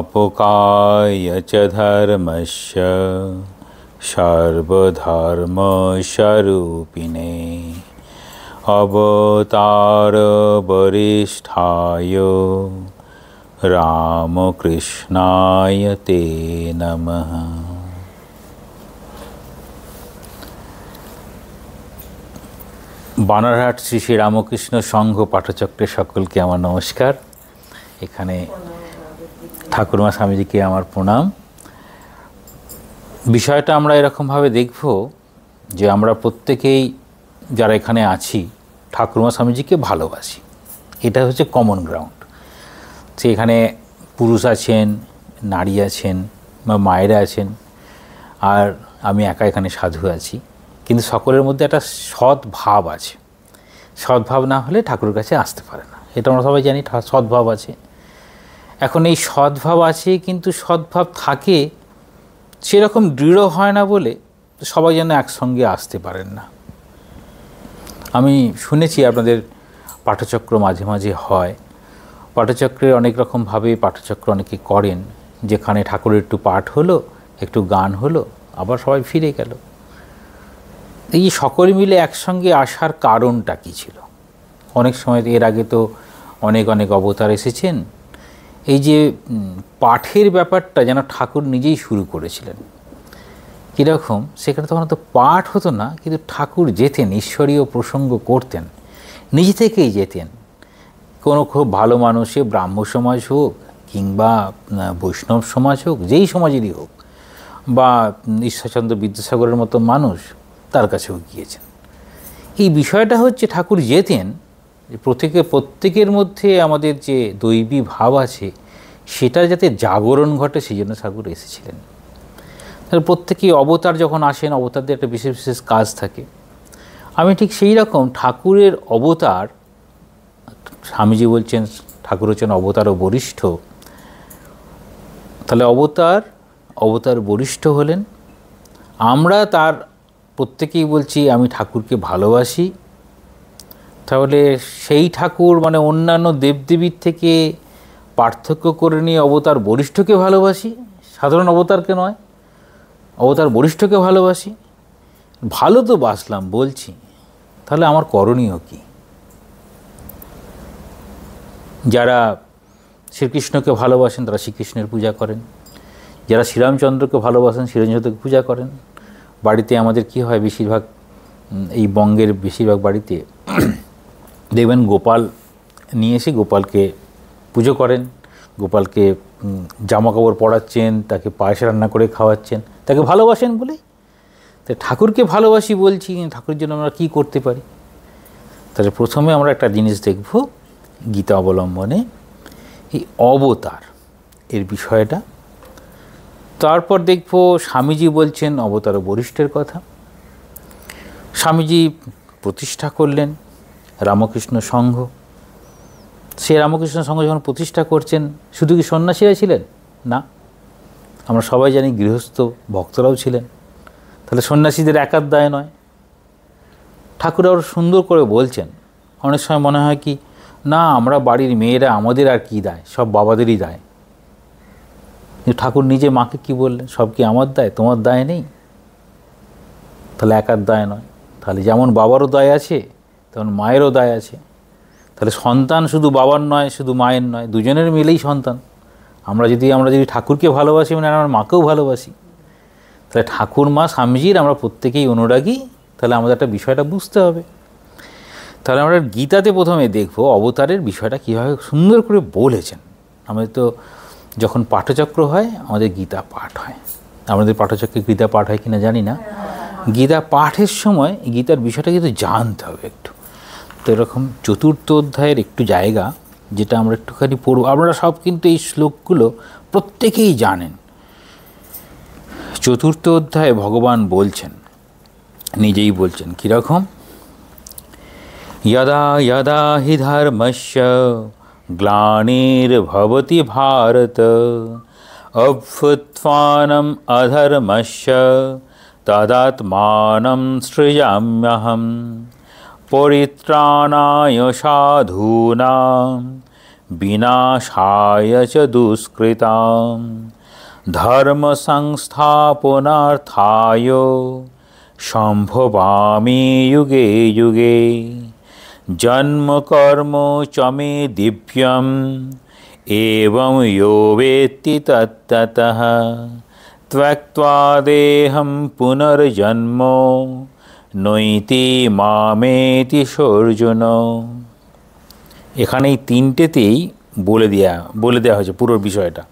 पापकाय च धर्मस्य सर्वधर्मस्वरूपिणे अवतारवरिष्ठाय रामकृष्णाय ते नमः বানারহাট শ্রী শ্রী রামকৃষ্ণ সংঘ পাঠচক্রে সকলকে আমার নমস্কার এখানে ঠাকুরমা স্বামীজিকে আমার প্রণাম বিষয়টা আমরা এরকমভাবে দেখব যে আমরা প্রত্যেকেই যারা এখানে আছি ঠাকুরমা স্বামীজিকে ভালোবাসি এটা হচ্ছে কমন গ্রাউন্ড সে এখানে পুরুষ আছেন নারী আছেন বা মায়েরা আছেন আর আমি একা এখানে সাধু আছি কিন্তু সকলের মধ্যে একটা সদ্ভাব আছে সদ্ভাব না হলে ঠাকুরের কাছে আসতে পারে না এটা আমরা সবাই জানি সদ্ভাব আছে এখন এই সদ্ভাব আছে কিন্তু সদ্ভাব থাকে সেরকম দৃঢ় হয় না বলে সবাই যেন একসঙ্গে আসতে পারেন না আমি শুনেছি আপনাদের পাঠচক্র মাঝে মাঝে হয় পাঠচক্রে অনেক রকমভাবে পাঠচক্র অনেকে করেন যেখানে ঠাকুরের একটু পাঠ হলো একটু গান হলো আবার সবাই ফিরে গেল এই সকলে মিলে একসঙ্গে আসার কারণটা কী ছিল অনেক সময় এর আগে তো অনেক অনেক অবতার এসেছেন এই যে পাঠের ব্যাপারটা যেন ঠাকুর নিজেই শুরু করেছিলেন কীরকম সেখানে তখন তো পাঠ হতো না কিন্তু ঠাকুর যেতেন ঈশ্বরীয় প্রসঙ্গ করতেন নিজে থেকেই যেতেন কোনো খুব ভালো মানুষে ব্রাহ্ম সমাজ হোক কিংবা বৈষ্ণব সমাজ হোক যেই সমাজেরই হোক বা ঈশ্বরচন্দ্র বিদ্যাসাগরের মতো মানুষ তার কাছেও গিয়েছেন এই বিষয়টা হচ্ছে ঠাকুর যেতেন যে প্রত্যেকে প্রত্যেকের মধ্যে আমাদের যে দৈবী ভাব আছে সেটা যাতে জাগরণ ঘটে সেই জন্য ঠাকুর এসেছিলেন তাহলে প্রত্যেকেই অবতার যখন আসেন অবতারদের একটা বিশেষ বিশেষ কাজ থাকে আমি ঠিক সেই রকম ঠাকুরের অবতার স্বামীজি বলছেন ঠাকুর হচ্ছেন অবতার ও বরিষ্ঠ তাহলে অবতার অবতার বরিষ্ঠ হলেন আমরা তার প্রত্যেকেই বলছি আমি ঠাকুরকে ভালোবাসি তাহলে সেই ঠাকুর মানে অন্যান্য দেবদেবীর থেকে পার্থক্য করে নিয়ে অবতার বরিষ্ঠকে ভালোবাসি সাধারণ অবতারকে নয় অবতার বরিষ্ঠকে ভালোবাসি ভালো তো বাসলাম বলছি তাহলে আমার করণীয় কি যারা শ্রীকৃষ্ণকে ভালোবাসেন তারা শ্রীকৃষ্ণের পূজা করেন যারা শ্রীরামচন্দ্রকে ভালোবাসেন শ্রীরামচন্দ্রকে পূজা করেন বাড়িতে আমাদের কি হয় বেশিরভাগ এই বঙ্গের বেশিরভাগ বাড়িতে দেখবেন গোপাল নিয়ে এসে গোপালকে পুজো করেন গোপালকে জামা কাপড় পড়াচ্ছেন তাকে পায়েস রান্না করে খাওয়াচ্ছেন তাকে ভালোবাসেন বলে তাই ঠাকুরকে ভালোবাসি বলছি ঠাকুরের জন্য আমরা কি করতে পারি তাহলে প্রথমে আমরা একটা জিনিস দেখব গীতা অবলম্বনে এই অবতার এর বিষয়টা তারপর দেখব স্বামীজি বলছেন অবতার বরিষ্ঠের কথা স্বামীজি প্রতিষ্ঠা করলেন রামকৃষ্ণ সংঘ সে রামকৃষ্ণ সংঘ যখন প্রতিষ্ঠা করছেন শুধু কি সন্ন্যাসীরা ছিলেন না আমরা সবাই জানি গৃহস্থ ভক্তরাও ছিলেন তাহলে সন্ন্যাসীদের একার দায় নয় ঠাকুর আরও সুন্দর করে বলছেন অনেক সময় মনে হয় কি না আমরা বাড়ির মেয়েরা আমাদের আর কি দায় সব বাবাদেরই দায় কিন্তু ঠাকুর নিজে মাকে কি বললেন সব কি আমার দায় তোমার দায় নেই তাহলে একার দায় নয় তাহলে যেমন বাবারও দায় আছে তখন মায়েরও দায় আছে তাহলে সন্তান শুধু বাবার নয় শুধু মায়ের নয় দুজনের মিলেই সন্তান আমরা যদি আমরা যদি ঠাকুরকে ভালোবাসি মানে আমার মাকেও ভালোবাসি তাহলে ঠাকুর মা স্বামীজির আমরা প্রত্যেকেই অনুরাগী তাহলে আমাদের একটা বিষয়টা বুঝতে হবে তাহলে আমরা গীতাতে প্রথমে দেখব অবতারের বিষয়টা কীভাবে সুন্দর করে বলেছেন আমাদের তো যখন পাঠচক্র হয় আমাদের গীতা পাঠ হয় আমাদের পাঠচক্রে গীতা পাঠ হয় কিনা জানি না গীতা পাঠের সময় গীতার বিষয়টা কিন্তু জানতে হবে একটু তো এরকম চতুর্থ অধ্যায়ের একটু জায়গা যেটা আমরা একটুখানি পড়ব আমরা সব কিন্তু এই শ্লোকগুলো প্রত্যেকেই জানেন চতুর্থ অধ্যায়ে ভগবান বলছেন নিজেই বলছেন কীরকম যদা যদা হি धर्मस्य ভবতি ভারত अभ्युत्थानम् অধর্মস্য তদাত্মান সৃজাম্যহম परित्राणाय साधूनां विनाशाय च दुष्कृतां धर्मसंस्थापनार्थाय शम्भवामि युगे युगे जन्म कर्म च मे दिव्यम् एवं यो वेत्ति तत्ततः त्यक्त्वा देहं पुनर्जन्मो নৈতি মামেতি সর্জন এখানে এই তিনটেতেই বলে দেয়া বলে দেওয়া হয়েছে পুরো বিষয়টা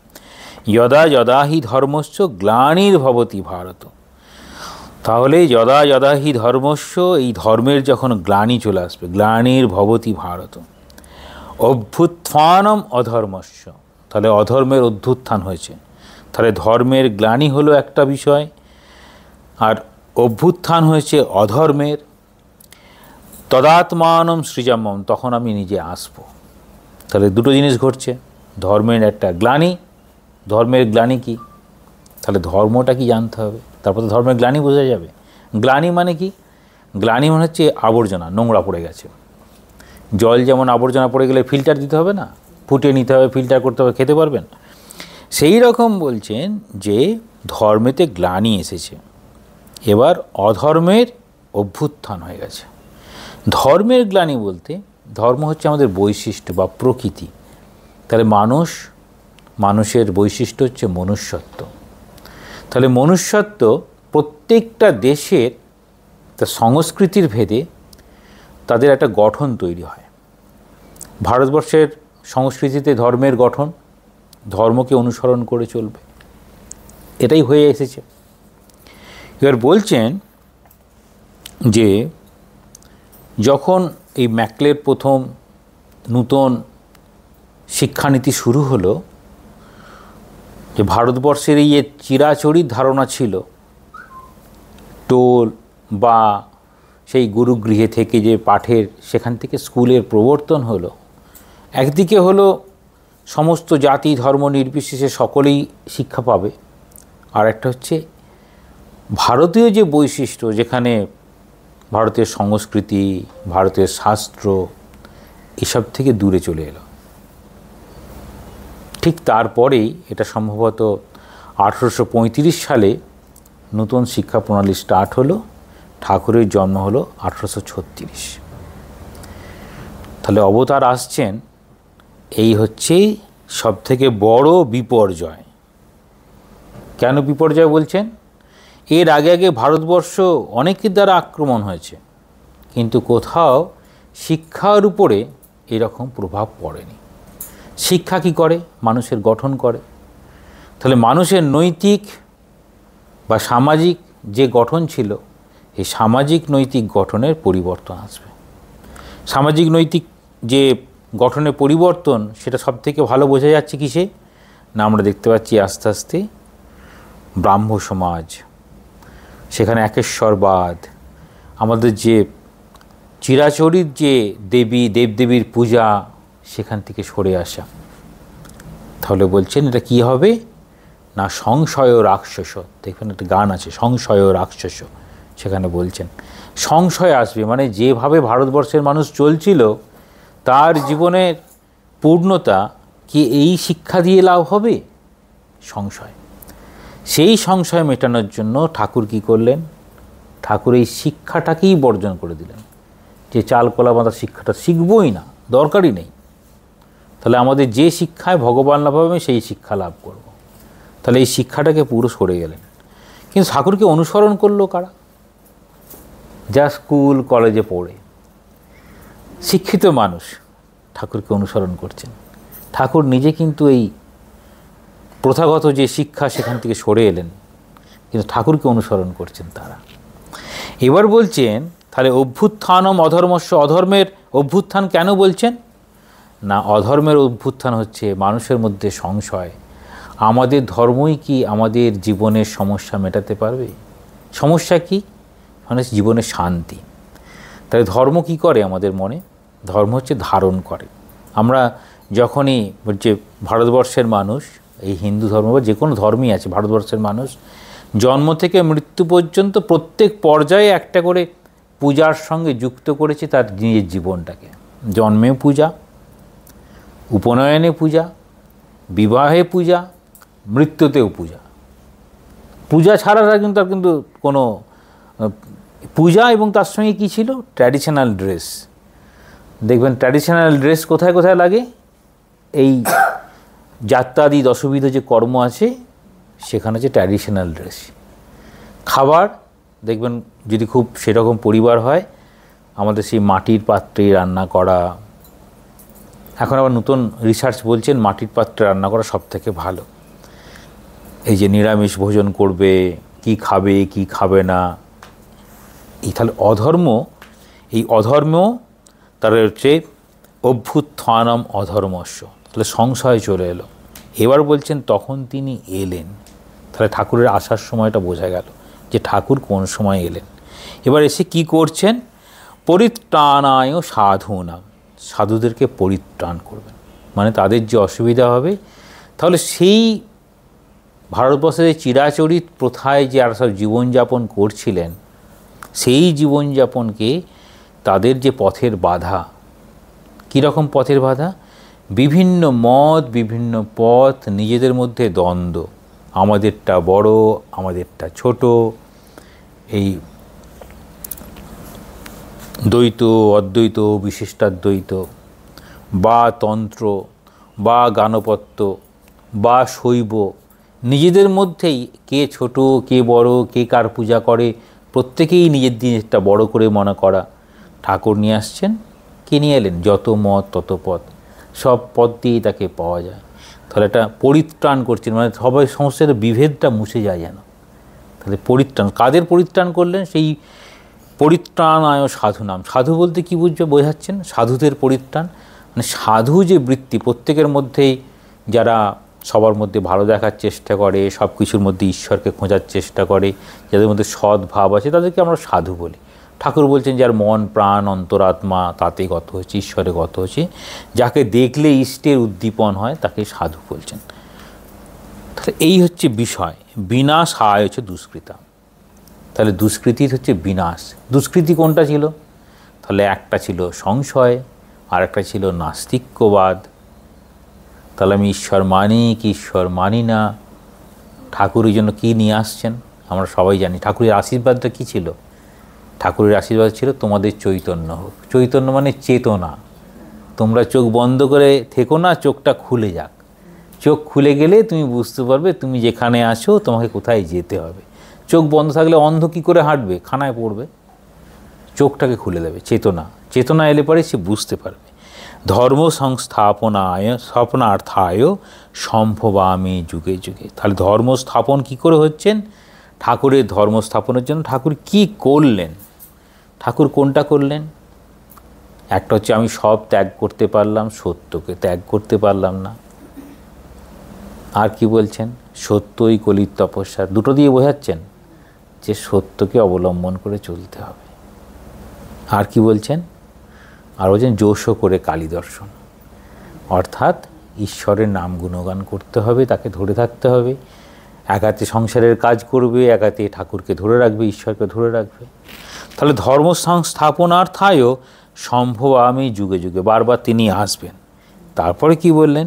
যদা যদা হি ধর্মস্য গ্লানির ভবতি ভারত তাহলে যদা যদা হি ধর্মস্য এই ধর্মের যখন গ্লানি চলে আসবে গ্লানির ভবতি ভারত অভ্যুত্থানম অধর্মস্য তাহলে অধর্মের অভ্যুত্থান হয়েছে তাহলে ধর্মের গ্লানি হলো একটা বিষয় আর অভ্যুত্থান হয়েছে অধর্মের তদাত্মানম সৃজাম্যম তখন আমি নিজে আসব তাহলে দুটো জিনিস ঘটছে ধর্মের একটা গ্লানি ধর্মের গ্লানি কি তাহলে ধর্মটা কি জানতে হবে তারপর তো ধর্মের গ্লানি বোঝা যাবে গ্লানি মানে কি গ্লানি মানে হচ্ছে আবর্জনা নোংরা পড়ে গেছে জল যেমন আবর্জনা পড়ে গেলে ফিল্টার দিতে হবে না ফুটিয়ে নিতে হবে ফিল্টার করতে হবে খেতে পারবেন সেই রকম বলছেন যে ধর্মেতে গ্লানি এসেছে এবার অধর্মের অভ্যুত্থান হয়ে গেছে ধর্মের গ্লানি বলতে ধর্ম হচ্ছে আমাদের বৈশিষ্ট্য বা প্রকৃতি তাহলে মানুষ মানুষের বৈশিষ্ট্য হচ্ছে মনুষ্যত্ব তাহলে মনুষ্যত্ব প্রত্যেকটা দেশের তার সংস্কৃতির ভেদে তাদের একটা গঠন তৈরি হয় ভারতবর্ষের সংস্কৃতিতে ধর্মের গঠন ধর্মকে অনুসরণ করে চলবে এটাই হয়ে এসেছে এবার বলছেন যে যখন এই ম্যাকলের প্রথম নূতন শিক্ষানীতি শুরু হলো যে ভারতবর্ষের এই চিরাচরিত ধারণা ছিল টোল বা সেই গুরুগৃহে থেকে যে পাঠের সেখান থেকে স্কুলের প্রবর্তন হলো একদিকে হলো সমস্ত জাতি ধর্ম নির্বিশেষে সকলেই শিক্ষা পাবে আর একটা হচ্ছে ভারতীয় যে বৈশিষ্ট্য যেখানে ভারতের সংস্কৃতি ভারতের শাস্ত্র এসব থেকে দূরে চলে এলো ঠিক তারপরেই এটা সম্ভবত আঠেরোশো সালে নতুন শিক্ষা প্রণালী স্টার্ট হলো ঠাকুরের জন্ম হলো আঠেরোশো তাহলে অবতার আসছেন এই হচ্ছে সবথেকে বড় বিপর্যয় কেন বিপর্যয় বলছেন এর আগে আগে ভারতবর্ষ অনেকের দ্বারা আক্রমণ হয়েছে কিন্তু কোথাও শিক্ষার উপরে এরকম প্রভাব পড়েনি শিক্ষা কি করে মানুষের গঠন করে তাহলে মানুষের নৈতিক বা সামাজিক যে গঠন ছিল এই সামাজিক নৈতিক গঠনের পরিবর্তন আসবে সামাজিক নৈতিক যে গঠনের পরিবর্তন সেটা সব থেকে ভালো বোঝা যাচ্ছে কিসে না আমরা দেখতে পাচ্ছি আস্তে আস্তে ব্রাহ্ম সমাজ সেখানে একেশ্বরবাদ আমাদের যে চিরাচরিত যে দেবী দেবদেবীর পূজা সেখান থেকে সরে আসা তাহলে বলছেন এটা কি হবে না সংশয় রাক্ষস দেখবেন একটা গান আছে সংশয় রাক্ষস সেখানে বলছেন সংশয় আসবে মানে যেভাবে ভারতবর্ষের মানুষ চলছিল তার জীবনের পূর্ণতা কি এই শিক্ষা দিয়ে লাভ হবে সংশয় সেই সংশয় মেটানোর জন্য ঠাকুর কি করলেন ঠাকুর এই শিক্ষাটাকেই বর্জন করে দিলেন যে চাল কলা বাঁধা শিক্ষাটা শিখবই না দরকারই নেই তাহলে আমাদের যে শিক্ষায় ভগবান লাভ হবে সেই শিক্ষা লাভ করব। তাহলে এই শিক্ষাটাকে পুরো সরে গেলেন কিন্তু ঠাকুরকে অনুসরণ করলো কারা যা স্কুল কলেজে পড়ে শিক্ষিত মানুষ ঠাকুরকে অনুসরণ করছেন ঠাকুর নিজে কিন্তু এই প্রথাগত যে শিক্ষা সেখান থেকে সরে এলেন কিন্তু ঠাকুরকে অনুসরণ করছেন তারা এবার বলছেন তাহলে অভ্যুত্থানম অধর্মস্ব অধর্মের অভ্যুত্থান কেন বলছেন না অধর্মের অভ্যুত্থান হচ্ছে মানুষের মধ্যে সংশয় আমাদের ধর্মই কি আমাদের জীবনের সমস্যা মেটাতে পারবে সমস্যা কি মানে জীবনের শান্তি তাই ধর্ম কি করে আমাদের মনে ধর্ম হচ্ছে ধারণ করে আমরা যখনই যে ভারতবর্ষের মানুষ এই হিন্দু ধর্ম বা যে কোনো ধর্মই আছে ভারতবর্ষের মানুষ জন্ম থেকে মৃত্যু পর্যন্ত প্রত্যেক পর্যায়ে একটা করে পূজার সঙ্গে যুক্ত করেছে তার নিজের জীবনটাকে জন্মে পূজা উপনয়নে পূজা বিবাহে পূজা মৃত্যুতেও পূজা পূজা ছাড়া কিন্তু তার কিন্তু কোনো পূজা এবং তার সঙ্গে কী ছিল ট্র্যাডিশনাল ড্রেস দেখবেন ট্র্যাডিশনাল ড্রেস কোথায় কোথায় লাগে এই যাত্রাদি দশবিধ যে কর্ম আছে সেখানে হচ্ছে ট্র্যাডিশনাল ড্রেস খাবার দেখবেন যদি খুব সেরকম পরিবার হয় আমাদের সেই মাটির পাত্রে রান্না করা এখন আবার নতুন রিসার্চ বলছেন মাটির পাত্রে রান্না করা সব থেকে ভালো এই যে নিরামিষ ভোজন করবে কি খাবে কি খাবে না এই তাহলে অধর্ম এই অধর্ম তার হচ্ছে অভ্যুত্থানম অধর্মস্য তাহলে সংশয় চলে এলো এবার বলছেন তখন তিনি এলেন তাহলে ঠাকুরের আসার সময়টা বোঝা গেল যে ঠাকুর কোন সময় এলেন এবার এসে কি করছেন পরিত্রাণায় সাধু নাম সাধুদেরকে পরিত্রাণ করবেন মানে তাদের যে অসুবিধা হবে তাহলে সেই ভারতবর্ষের চিরাচরিত প্রথায় যে আর সব জীবনযাপন করছিলেন সেই জীবনযাপনকে তাদের যে পথের বাধা কীরকম পথের বাধা বিভিন্ন মত বিভিন্ন পথ নিজেদের মধ্যে দ্বন্দ্ব আমাদেরটা বড় আমাদেরটা ছোট এই দ্বৈত অদ্বৈত বিশিষ্টাদ্বৈত বা তন্ত্র বা গানপত্য বা শৈব নিজেদের মধ্যেই কে ছোট কে বড় কে কার পূজা করে প্রত্যেকেই নিজের জিনিসটা বড় করে মনে করা ঠাকুর নিয়ে আসছেন কে নিয়ে এলেন যত মত তত পথ সব পদ দিয়েই তাকে পাওয়া যায় তাহলে একটা পরিত্রাণ করছেন মানে সবাই সমস্যার বিভেদটা মুছে যায় যেন তাহলে পরিত্রাণ কাদের পরিত্রাণ করলেন সেই পরিত্রাণ সাধুনাম সাধু বলতে কী বুঝবে বোঝাচ্ছেন সাধুদের পরিত্রাণ মানে সাধু যে বৃত্তি প্রত্যেকের মধ্যেই যারা সবার মধ্যে ভালো দেখার চেষ্টা করে সব কিছুর মধ্যে ঈশ্বরকে খোঁজার চেষ্টা করে যাদের মধ্যে সদ্ভাব আছে তাদেরকে আমরা সাধু বলি ঠাকুর বলছেন যার মন প্রাণ অন্তরাত্মা তাতে গত হয়েছে ঈশ্বরে গত হয়েছে যাকে দেখলে ইষ্টের উদ্দীপন হয় তাকে সাধু বলছেন তাহলে এই হচ্ছে বিষয় বিনাশ হায় হচ্ছে দুষ্কৃতা তাহলে দুষ্কৃতির হচ্ছে বিনাশ দুষ্কৃতি কোনটা ছিল তাহলে একটা ছিল সংশয় আর একটা ছিল নাস্তিক্যবাদ তাহলে আমি ঈশ্বর মানি কি ঈশ্বর মানি না ঠাকুরের জন্য কী নিয়ে আসছেন আমরা সবাই জানি ঠাকুরের আশীর্বাদটা কী ছিল ঠাকুরের আশীর্বাদ ছিল তোমাদের চৈতন্য হোক চৈতন্য মানে চেতনা তোমরা চোখ বন্ধ করে থেকো না চোখটা খুলে যাক চোখ খুলে গেলে তুমি বুঝতে পারবে তুমি যেখানে আছো তোমাকে কোথায় যেতে হবে চোখ বন্ধ থাকলে অন্ধ কী করে হাঁটবে খানায় পড়বে চোখটাকে খুলে দেবে চেতনা চেতনা এলে পরে সে বুঝতে পারবে ধর্ম সংস্থাপনায় স্বপ্নার্থায় আমি যুগে যুগে তাহলে ধর্ম স্থাপন কী করে হচ্ছেন ঠাকুরের ধর্ম স্থাপনের জন্য ঠাকুর কি করলেন ঠাকুর কোনটা করলেন একটা হচ্ছে আমি সব ত্যাগ করতে পারলাম সত্যকে ত্যাগ করতে পারলাম না আর কি বলছেন সত্যই কলিত তপস্যা দুটো দিয়ে বোঝাচ্ছেন যে সত্যকে অবলম্বন করে চলতে হবে আর কি বলছেন আর বলছেন জোশো করে কালী দর্শন অর্থাৎ ঈশ্বরের নাম গুণগান করতে হবে তাকে ধরে থাকতে হবে একাতে সংসারের কাজ করবে একাতে ঠাকুরকে ধরে রাখবে ঈশ্বরকে ধরে রাখবে তাহলে ধর্ম সংস্থাপনার্থায়ও সম্ভব আমি যুগে যুগে বারবার তিনি আসবেন তারপরে কি বললেন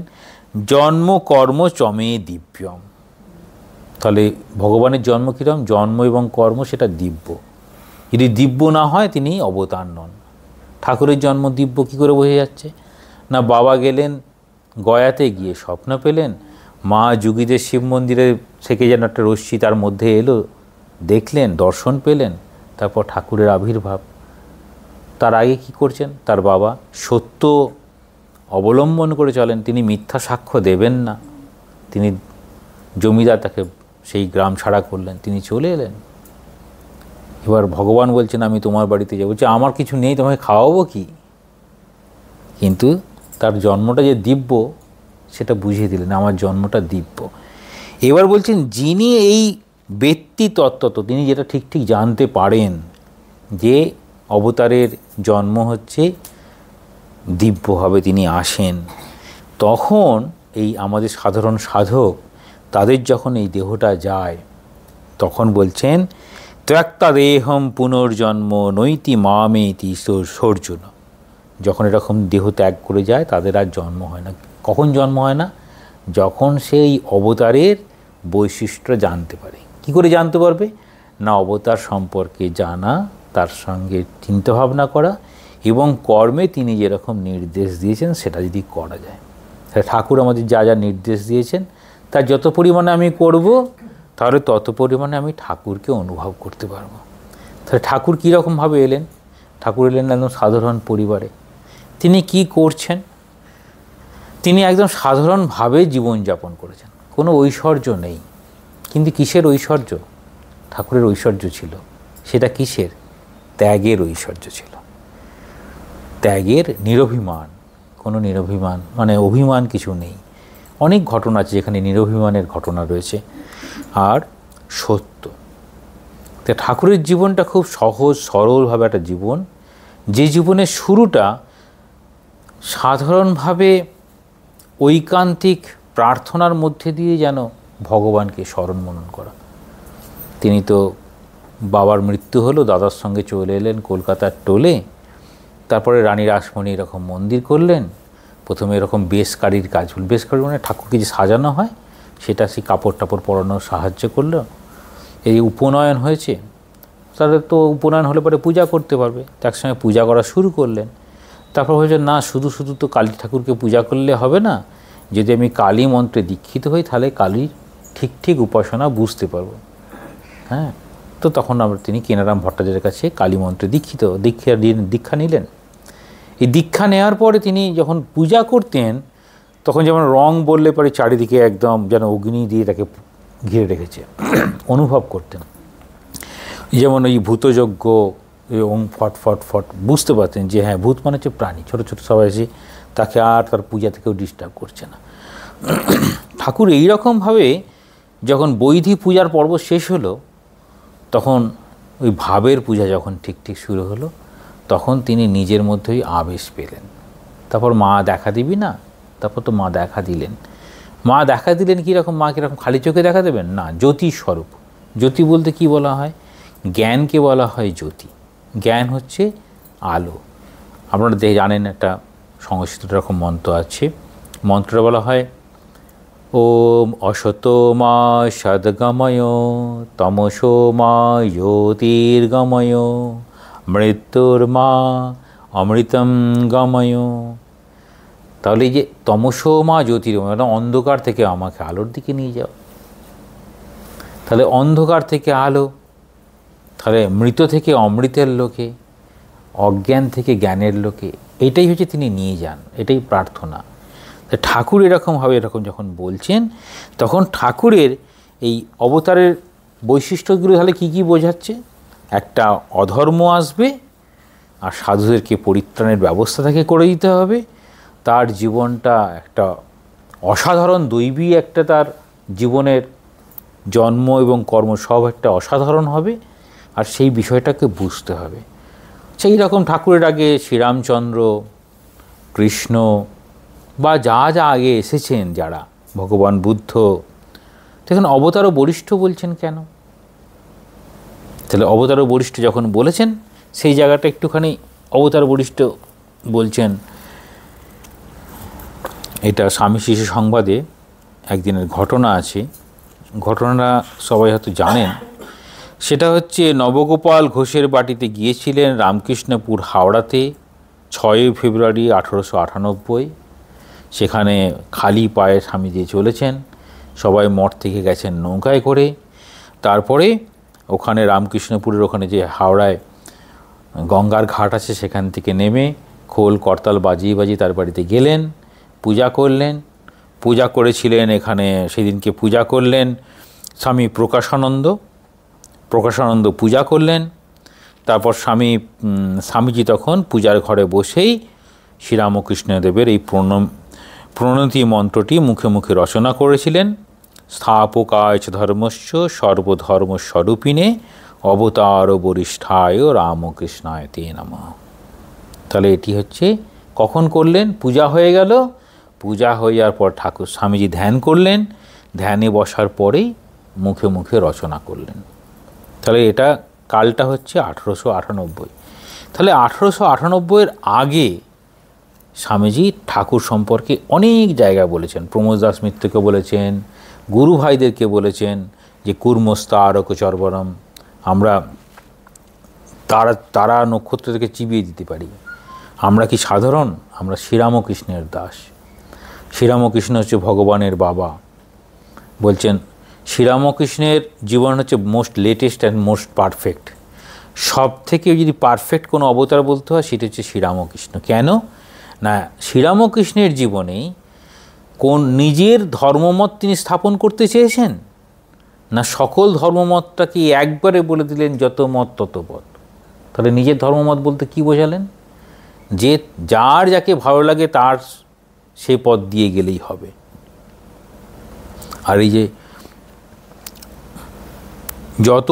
জন্ম কর্ম চমে দিব্যম তাহলে ভগবানের জন্ম কীরকম জন্ম এবং কর্ম সেটা দিব্য যদি দিব্য না হয় তিনি অবতার নন ঠাকুরের জন্ম দিব্য কী করে বোঝা যাচ্ছে না বাবা গেলেন গয়াতে গিয়ে স্বপ্ন পেলেন মা যুগীদের শিব মন্দিরে থেকে যেন একটা রশ্মি তার মধ্যে এলো দেখলেন দর্শন পেলেন তারপর ঠাকুরের আবির্ভাব তার আগে কি করছেন তার বাবা সত্য অবলম্বন করে চলেন তিনি মিথ্যা সাক্ষ্য দেবেন না তিনি জমিদার তাকে সেই গ্রাম ছাড়া করলেন তিনি চলে এলেন এবার ভগবান বলছেন আমি তোমার বাড়িতে যাবো যে আমার কিছু নেই তোমাকে খাওয়াবো কি কিন্তু তার জন্মটা যে দিব্য সেটা বুঝিয়ে দিলেন আমার জন্মটা দিব্য এবার বলছেন যিনি এই ব্যক্তিতত্ত্বত তিনি যেটা ঠিক ঠিক জানতে পারেন যে অবতারের জন্ম হচ্ছে দিব্যভাবে তিনি আসেন তখন এই আমাদের সাধারণ সাধক তাদের যখন এই দেহটা যায় তখন বলছেন ত্যাক্তা দেহম পুনর্জন্ম নৈতি মামেতি সর্জুন যখন এরকম দেহ ত্যাগ করে যায় তাদের আর জন্ম হয় না কখন জন্ম হয় না যখন সেই অবতারের বৈশিষ্ট্য জানতে পারে কি করে জানতে পারবে না অবতার সম্পর্কে জানা তার সঙ্গে চিন্তাভাবনা করা এবং কর্মে তিনি যেরকম নির্দেশ দিয়েছেন সেটা যদি করা যায় তাহলে ঠাকুর আমাদের যা যা নির্দেশ দিয়েছেন তার যত পরিমাণে আমি করব তাহলে তত পরিমাণে আমি ঠাকুরকে অনুভব করতে পারবো তাহলে ঠাকুর কীরকমভাবে এলেন ঠাকুর এলেন একদম সাধারণ পরিবারে তিনি কি করছেন তিনি একদম সাধারণভাবে জীবনযাপন করেছেন কোনো ঐশ্বর্য নেই কিন্তু কিসের ঐশ্বর্য ঠাকুরের ঐশ্বর্য ছিল সেটা কিসের ত্যাগের ঐশ্বর্য ছিল ত্যাগের নিরভিমান কোনো নিরভিমান মানে অভিমান কিছু নেই অনেক ঘটনা আছে যেখানে নিরভিমানের ঘটনা রয়েছে আর সত্য তা ঠাকুরের জীবনটা খুব সহজ সরলভাবে একটা জীবন যে জীবনের শুরুটা সাধারণভাবে ঐকান্তিক প্রার্থনার মধ্যে দিয়ে যেন ভগবানকে স্মরণ মনন করা তিনি তো বাবার মৃত্যু হলো দাদার সঙ্গে চলে এলেন কলকাতার টোলে তারপরে রানী রাসমণি এরকম মন্দির করলেন প্রথমে এরকম বেশকারির কাজ হল বেশকারি মানে ঠাকুরকে যে সাজানো হয় সেটা সেই কাপড় টাপড় পরানোর সাহায্য করলো এই উপনয়ন হয়েছে তাদের তো উপনয়ন হলে পরে পূজা করতে পারবে একসঙ্গে পূজা করা শুরু করলেন তারপর হয়েছে না শুধু শুধু তো কালী ঠাকুরকে পূজা করলে হবে না যদি আমি কালী মন্ত্রে দীক্ষিত হই তাহলে কালীর ঠিক ঠিক উপাসনা বুঝতে পারবো হ্যাঁ তো তখন আমরা তিনি কেনারাম ভট্টাচার্যের কাছে কালীমন্ত্রে দীক্ষিত দীক্ষা দীক্ষা নিলেন এই দীক্ষা নেওয়ার পরে তিনি যখন পূজা করতেন তখন যেমন রং বললে পরে চারিদিকে একদম যেন অগ্নি দিয়ে তাকে ঘিরে রেখেছে অনুভব করতেন যেমন ওই ভূতযজ্ঞ এবং ফট ফট ফট বুঝতে পারতেন যে হ্যাঁ ভূত মানে হচ্ছে প্রাণী ছোটো ছোটো সবাই আছে তাকে আর তার পূজা থেকেও ডিস্টার্ব করছে না ঠাকুর এইরকমভাবে যখন বৈধি পূজার পর্ব শেষ হলো তখন ওই ভাবের পূজা যখন ঠিক ঠিক শুরু হলো তখন তিনি নিজের মধ্যেই আবেশ পেলেন তারপর মা দেখা দিবি না তারপর তো মা দেখা দিলেন মা দেখা দিলেন কীরকম মা কীরকম খালি চোখে দেখা দেবেন না জ্যোতি স্বরূপ জ্যোতি বলতে কি বলা হয় জ্ঞানকে বলা হয় জ্যোতি জ্ঞান হচ্ছে আলো আপনারা দেখে জানেন একটা সংস্কৃত রকম মন্ত্র আছে মন্ত্রটা বলা হয় ওম अशतो মা सद्गमय तमसो মা ज्योतिर्गमय মৃত্যুর্মা অমৃতম গময় তাহলে যে তমসো মা জ্যোতির্গময় এটা অন্ধকার থেকে আমাকে আলোর দিকে নিয়ে যাও তাহলে অন্ধকার থেকে আলো তাহলে মৃত থেকে অমৃতের লোকে অজ্ঞান থেকে জ্ঞানের লোকে এটাই হচ্ছে তিনি নিয়ে যান এটাই প্রার্থনা ঠাকুর এরকমভাবে এরকম যখন বলছেন তখন ঠাকুরের এই অবতারের বৈশিষ্ট্যগুলো তাহলে কী কী বোঝাচ্ছে একটা অধর্ম আসবে আর সাধুদেরকে পরিত্রাণের ব্যবস্থা তাকে করে দিতে হবে তার জীবনটা একটা অসাধারণ দৈবী একটা তার জীবনের জন্ম এবং কর্ম সব একটা অসাধারণ হবে আর সেই বিষয়টাকে বুঝতে হবে সেই রকম ঠাকুরের আগে শ্রীরামচন্দ্র কৃষ্ণ বা যা যা আগে এসেছেন যারা ভগবান বুদ্ধ সেখানে অবতার বরিষ্ঠ বলছেন কেন তাহলে অবতার বরিষ্ঠ যখন বলেছেন সেই জায়গাটা একটুখানি অবতার বরিষ্ঠ বলছেন এটা স্বামী শিশু সংবাদে একদিনের ঘটনা আছে ঘটনাটা সবাই হয়তো জানেন সেটা হচ্ছে নবগোপাল ঘোষের বাটিতে গিয়েছিলেন রামকৃষ্ণপুর হাওড়াতে ছয়ই ফেব্রুয়ারি আঠেরোশো আটানব্বই সেখানে খালি পায়ে স্বামীজি চলেছেন সবাই মঠ থেকে গেছেন নৌকায় করে তারপরে ওখানে রামকৃষ্ণপুরের ওখানে যে হাওড়ায় গঙ্গার ঘাট আছে সেখান থেকে নেমে খোল করতাল বাজিয়ে বাজিয়ে তার বাড়িতে গেলেন পূজা করলেন পূজা করেছিলেন এখানে সেদিনকে পূজা করলেন স্বামী প্রকাশানন্দ প্রকাশানন্দ পূজা করলেন তারপর স্বামী স্বামীজি তখন পূজার ঘরে বসেই শ্রীরামকৃষ্ণদেবের এই প্রণম প্রণতি মন্ত্রটি মুখে মুখে রচনা করেছিলেন স্থাপকায় ধর্মস্য সর্বধর্মস্বরূপিণে অবতার বরিষ্ঠায় রামকৃষ্ণায় তে নাম তাহলে এটি হচ্ছে কখন করলেন পূজা হয়ে গেল পূজা হয়ে যাওয়ার পর ঠাকুর স্বামীজি ধ্যান করলেন ধ্যানে বসার পরেই মুখে মুখে রচনা করলেন তাহলে এটা কালটা হচ্ছে আঠেরোশো আটানব্বই তাহলে আঠেরোশো আটানব্বইয়ের আগে স্বামীজি ঠাকুর সম্পর্কে অনেক জায়গা বলেছেন প্রমোদ দাস মিত্রকে বলেছেন গুরু ভাইদেরকে বলেছেন যে কুর্মস্তা আরক চর্বরম আমরা তারা তারা নক্ষত্র থেকে চিবিয়ে দিতে পারি আমরা কি সাধারণ আমরা শ্রীরামকৃষ্ণের দাস শ্রীরামকৃষ্ণ হচ্ছে ভগবানের বাবা বলছেন শ্রীরামকৃষ্ণের জীবন হচ্ছে most latest and most perfect সব থেকে যদি পারফেক্ট কোনো অবতার বলতে হয় সেটা হচ্ছে শ্রীরামকৃষ্ণ কেন না শ্রীরামকৃষ্ণের জীবনে কোন নিজের ধর্মমত তিনি স্থাপন করতে চেয়েছেন না সকল ধর্মমতটাকে একবারে বলে দিলেন যত মত তত পথ তাহলে নিজের ধর্মমত বলতে কি বোঝালেন যে যার যাকে ভালো লাগে তার সে পথ দিয়ে গেলেই হবে আর এই যে যত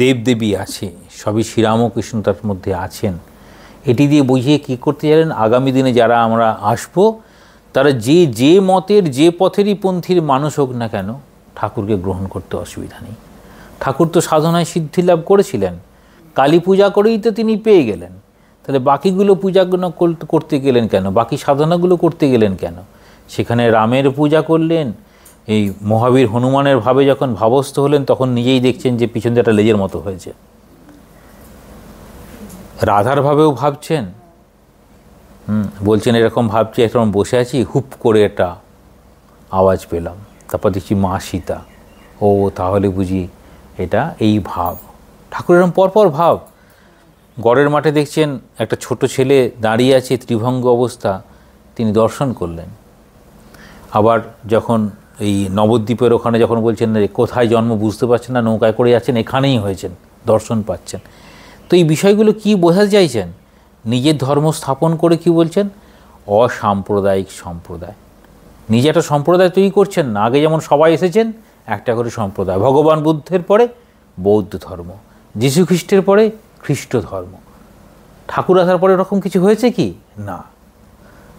দেবদেবী আছে সবই শ্রীরামকৃষ্ণ তার মধ্যে আছেন এটি দিয়ে বুঝিয়ে কি করতে চাইলেন আগামী দিনে যারা আমরা আসব তারা যে যে মতের যে পথেরই পন্থীর মানুষ হোক না কেন ঠাকুরকে গ্রহণ করতে অসুবিধা নেই ঠাকুর তো সাধনায় সিদ্ধি লাভ করেছিলেন কালী পূজা করেই তো তিনি পেয়ে গেলেন তাহলে বাকিগুলো পূজাগুলো করতে গেলেন কেন বাকি সাধনাগুলো করতে গেলেন কেন সেখানে রামের পূজা করলেন এই মহাবীর হনুমানের ভাবে যখন ভাবস্থ হলেন তখন নিজেই দেখছেন যে পিছন দিয়ে একটা লেজের মতো হয়েছে রাধারভাবেও ভাবছেন হুম বলছেন এরকম ভাবছি এরকম বসে আছি হুপ করে একটা আওয়াজ পেলাম তারপর দেখছি মা সীতা ও তাহলে বুঝি এটা এই ভাব ঠাকুর এরকম পরপর ভাব গড়ের মাঠে দেখছেন একটা ছোট ছেলে দাঁড়িয়ে আছে ত্রিভঙ্গ অবস্থা তিনি দর্শন করলেন আবার যখন এই নবদ্বীপের ওখানে যখন বলছেন কোথায় জন্ম বুঝতে পারছেন না নৌকায় করে যাচ্ছেন এখানেই হয়েছেন দর্শন পাচ্ছেন তো এই বিষয়গুলো কি বোঝাতে চাইছেন নিজের ধর্ম স্থাপন করে কি বলছেন অসাম্প্রদায়িক সম্প্রদায় নিজে একটা সম্প্রদায় তৈরি করছেন না আগে যেমন সবাই এসেছেন একটা করে সম্প্রদায় ভগবান বুদ্ধের পরে বৌদ্ধ ধর্ম যীশু খ্রিস্টের পরে খ্রিস্ট ধর্ম ঠাকুর আসার পরে ওরকম কিছু হয়েছে কি না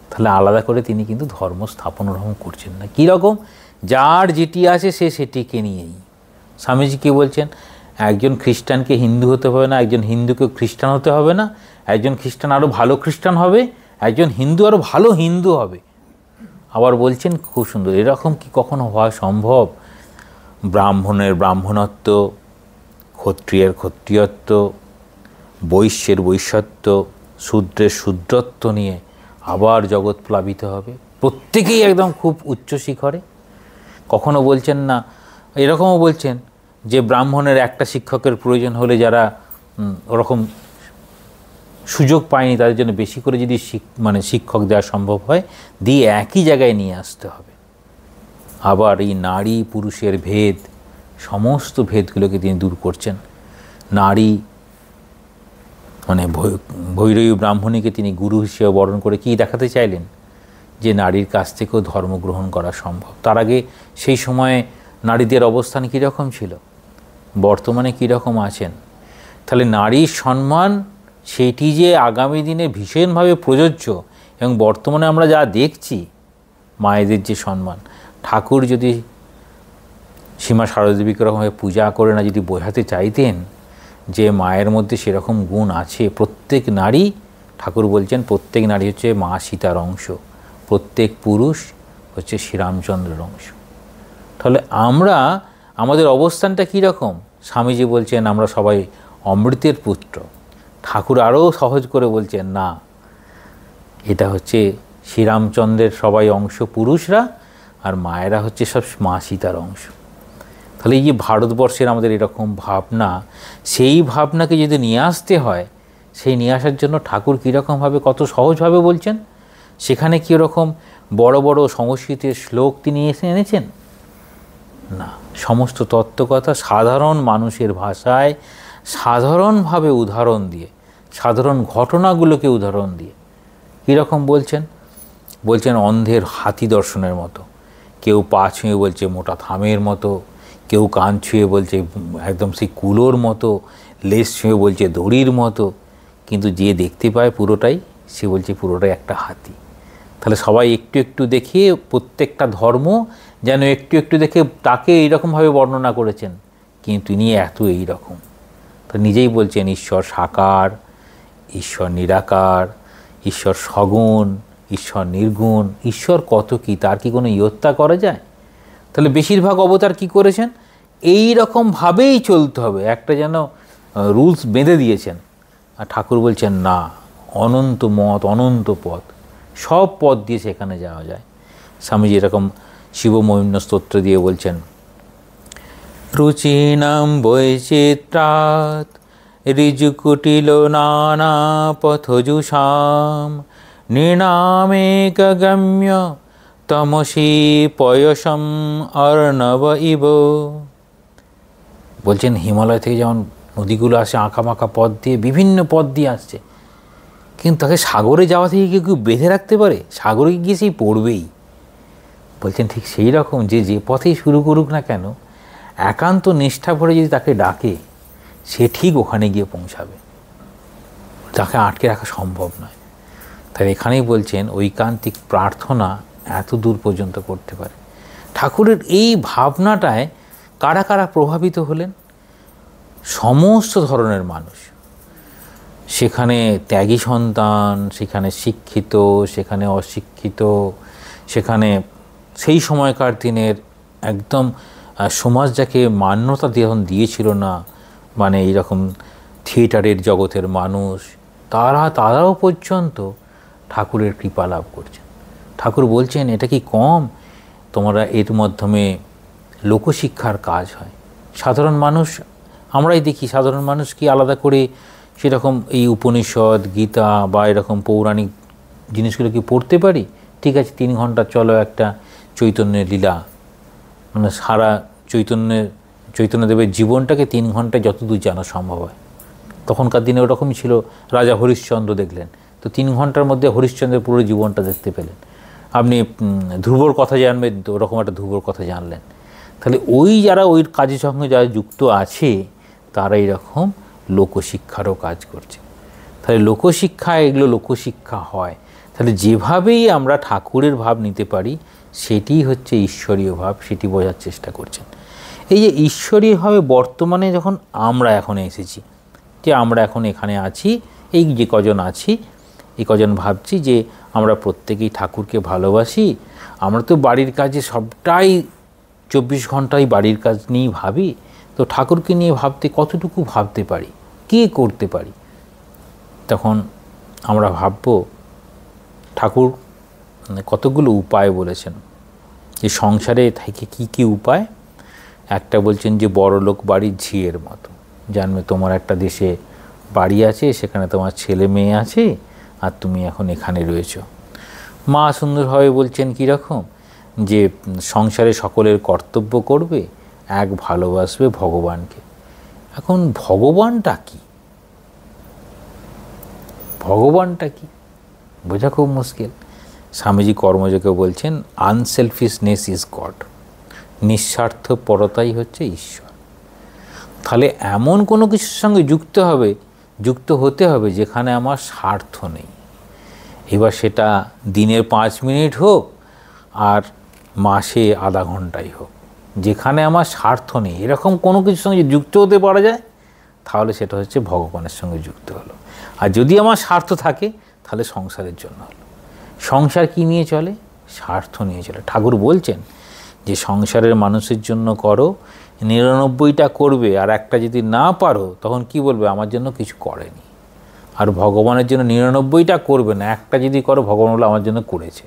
তাহলে আলাদা করে তিনি কিন্তু ধর্ম স্থাপন ওরকম করছেন না কীরকম যার যেটি আছে সে সেটিকে নিয়েই স্বামীজি কী বলছেন একজন খ্রিস্টানকে হিন্দু হতে হবে না একজন হিন্দুকে খ্রিস্টান হতে হবে না একজন খ্রিস্টান আরও ভালো খ্রিস্টান হবে একজন হিন্দু আরও ভালো হিন্দু হবে আবার বলছেন খুব সুন্দর এরকম কি কখনো হওয়া সম্ভব ব্রাহ্মণের ব্রাহ্মণত্ব ক্ষত্রিয়ের ক্ষত্রিয়ত্ব বৈশ্যের বৈশ্যত্ব শূদ্রের শূদ্রত্ব নিয়ে আবার জগৎ প্লাবিত হবে প্রত্যেকেই একদম খুব উচ্চ শিখরে কখনো বলছেন না এরকমও বলছেন যে ব্রাহ্মণের একটা শিক্ষকের প্রয়োজন হলে যারা ওরকম সুযোগ পায়নি তাদের জন্য বেশি করে যদি মানে শিক্ষক দেওয়া সম্ভব হয় দিয়ে একই জায়গায় নিয়ে আসতে হবে আবার এই নারী পুরুষের ভেদ সমস্ত ভেদগুলোকে তিনি দূর করছেন নারী মানে ভৈরবী ব্রাহ্মণীকে তিনি গুরু হিসেবে বরণ করে কি দেখাতে চাইলেন যে নারীর কাছ থেকেও ধর্ম গ্রহণ করা সম্ভব তার আগে সেই সময়ে নারীদের অবস্থান কীরকম ছিল বর্তমানে কীরকম আছেন তাহলে নারীর সম্মান সেটি যে আগামী দিনে ভীষণভাবে প্রযোজ্য এবং বর্তমানে আমরা যা দেখছি মায়েদের যে সম্মান ঠাকুর যদি সীমা সারদেবীকে রকমভাবে পূজা করে না যদি বোঝাতে চাইতেন যে মায়ের মধ্যে সেরকম গুণ আছে প্রত্যেক নারী ঠাকুর বলছেন প্রত্যেক নারী হচ্ছে মা সীতার অংশ প্রত্যেক পুরুষ হচ্ছে শ্রীরামচন্দ্রের অংশ তাহলে আমরা আমাদের অবস্থানটা কীরকম স্বামীজি বলছেন আমরা সবাই অমৃতের পুত্র ঠাকুর আরও সহজ করে বলছেন না এটা হচ্ছে শ্রীরামচন্দ্রের সবাই অংশ পুরুষরা আর মায়েরা হচ্ছে সব মা সীতার অংশ তাহলে এই যে ভারতবর্ষের আমাদের এরকম ভাবনা সেই ভাবনাকে যদি নিয়ে আসতে হয় সেই নিয়ে আসার জন্য ঠাকুর কীরকমভাবে কত সহজভাবে বলছেন সেখানে কীরকম বড় বড় সংস্কৃতির শ্লোক তিনি এসে এনেছেন না সমস্ত তত্ত্বকথা সাধারণ মানুষের ভাষায় সাধারণভাবে উদাহরণ দিয়ে সাধারণ ঘটনাগুলোকে উদাহরণ দিয়ে কীরকম বলছেন বলছেন অন্ধের হাতি দর্শনের মতো কেউ পা ছুঁয়ে বলছে মোটা থামের মতো কেউ কান ছুঁয়ে বলছে একদম সেই কুলোর মতো লেজ ছুঁয়ে বলছে দড়ির মতো কিন্তু যে দেখতে পায় পুরোটাই সে বলছে পুরোটাই একটা হাতি তাহলে সবাই একটু একটু দেখে প্রত্যেকটা ধর্ম যেন একটু একটু দেখে তাকে এইরকমভাবে বর্ণনা করেছেন কিন্তু তিনি এত এইরকম তো নিজেই বলছেন ঈশ্বর সাকার ঈশ্বর নিরাকার ঈশ্বর সগুণ ঈশ্বর নির্গুণ ঈশ্বর কত কি তার কি কোনো ইয়ত্তা করা যায় তাহলে বেশিরভাগ অবতার কি করেছেন এই রকমভাবেই চলতে হবে একটা যেন রুলস বেঁধে দিয়েছেন আর ঠাকুর বলছেন না অনন্ত মত অনন্ত পথ সব পথ দিয়ে সেখানে যাওয়া যায় স্বামীজি এরকম শিবমৈন্য স্তোত্র দিয়ে বলছেন রুচিনাম বৈচিত্রাত ঋজুকুটিল নানা পথজুষাম নৃণামেকগম্য তমসী পয়সম অর্ণব ইব বলছেন হিমালয় থেকে যেমন নদীগুলো আসে আঁকামাঁকা পথ দিয়ে বিভিন্ন পথ দিয়ে আসছে কিন্তু তাকে সাগরে যাওয়া থেকে কেউ কেউ বেঁধে রাখতে পারে সাগরে গিয়ে সেই পড়বেই বলছেন ঠিক সেই রকম যে যে পথেই শুরু করুক না কেন একান্ত নিষ্ঠা ভরে যদি তাকে ডাকে সে ঠিক ওখানে গিয়ে পৌঁছাবে তাকে আটকে রাখা সম্ভব নয় তাই এখানেই বলছেন ঐকান্তিক প্রার্থনা এত দূর পর্যন্ত করতে পারে ঠাকুরের এই ভাবনাটায় কারা কারা প্রভাবিত হলেন সমস্ত ধরনের মানুষ সেখানে ত্যাগী সন্তান সেখানে শিক্ষিত সেখানে অশিক্ষিত সেখানে সেই সময়কার দিনের একদম সমাজ যাকে মান্যতা যখন দিয়েছিল না মানে এইরকম থিয়েটারের জগতের মানুষ তারা তারাও পর্যন্ত ঠাকুরের কৃপা লাভ করছেন ঠাকুর বলছেন এটা কি কম তোমরা এর মাধ্যমে লোকশিক্ষার কাজ হয় সাধারণ মানুষ আমরাই দেখি সাধারণ মানুষ কি আলাদা করে সেরকম এই উপনিষদ গীতা বা এরকম পৌরাণিক জিনিসগুলো কি পড়তে পারি ঠিক আছে তিন ঘন্টা চলো একটা চৈতন্যের লীলা মানে সারা চৈতন্যের চৈতন্যদেবের জীবনটাকে তিন ঘন্টায় যতদূর জানা সম্ভব হয় তখনকার দিনে ওরকমই ছিল রাজা হরিশ্চন্দ্র দেখলেন তো তিন ঘন্টার মধ্যে হরিশ্চন্দ্রের পুরো জীবনটা দেখতে পেলেন আপনি ধ্রুবর কথা জানবেন তো ওরকম একটা ধ্রুবর কথা জানলেন তাহলে ওই যারা ওই কাজের সঙ্গে যারা যুক্ত আছে তারা এরকম লোকশিক্ষারও কাজ করছে তাহলে লোকশিক্ষা এগুলো লোকশিক্ষা হয় তাহলে যেভাবেই আমরা ঠাকুরের ভাব নিতে পারি সেটি হচ্ছে ঈশ্বরীয় ভাব সেটি বোঝার চেষ্টা করছেন এই যে ঈশ্বরীয়ভাবে বর্তমানে যখন আমরা এখন এসেছি যে আমরা এখন এখানে আছি এই যে কজন আছি এই কজন ভাবছি যে আমরা প্রত্যেকেই ঠাকুরকে ভালোবাসি আমরা তো বাড়ির কাজে সবটাই চব্বিশ ঘন্টাই বাড়ির কাজ নিয়েই ভাবি তো ঠাকুরকে নিয়ে ভাবতে কতটুকু ভাবতে পারি কে করতে পারি তখন আমরা ভাবব ঠাকুর মানে কতগুলো উপায় বলেছেন যে সংসারে থেকে কি কি উপায় একটা বলছেন যে বড় লোক বাড়ি ঝিয়ের মতো জানবে তোমার একটা দেশে বাড়ি আছে সেখানে তোমার ছেলে মেয়ে আছে আর তুমি এখন এখানে রয়েছো মা সুন্দরভাবে বলছেন কীরকম যে সংসারে সকলের কর্তব্য করবে এক ভালোবাসবে ভগবানকে এখন ভগবানটা কি ভগবানটা কি বোঝা খুব মুশকিল স্বামীজি কর্মযোগে বলছেন আনসেলফিশনেস ইজ গড নিঃস্বার্থ পরতাই হচ্ছে ঈশ্বর তাহলে এমন কোনো কিছুর সঙ্গে যুক্ত হবে যুক্ত হতে হবে যেখানে আমার স্বার্থ নেই এবার সেটা দিনের পাঁচ মিনিট হোক আর মাসে আধা ঘন্টাই হোক যেখানে আমার স্বার্থ নেই এরকম কোনো কিছুর সঙ্গে যুক্ত হতে পারা যায় তাহলে সেটা হচ্ছে ভগবানের সঙ্গে যুক্ত হলো আর যদি আমার স্বার্থ থাকে তাহলে সংসারের জন্য হলো সংসার কি নিয়ে চলে স্বার্থ নিয়ে চলে ঠাকুর বলছেন যে সংসারের মানুষের জন্য করো নিরানব্বইটা করবে আর একটা যদি না পারো তখন কি বলবে আমার জন্য কিছু করেনি আর ভগবানের জন্য নিরানব্বইটা করবে না একটা যদি করো ভগবান বলে আমার জন্য করেছে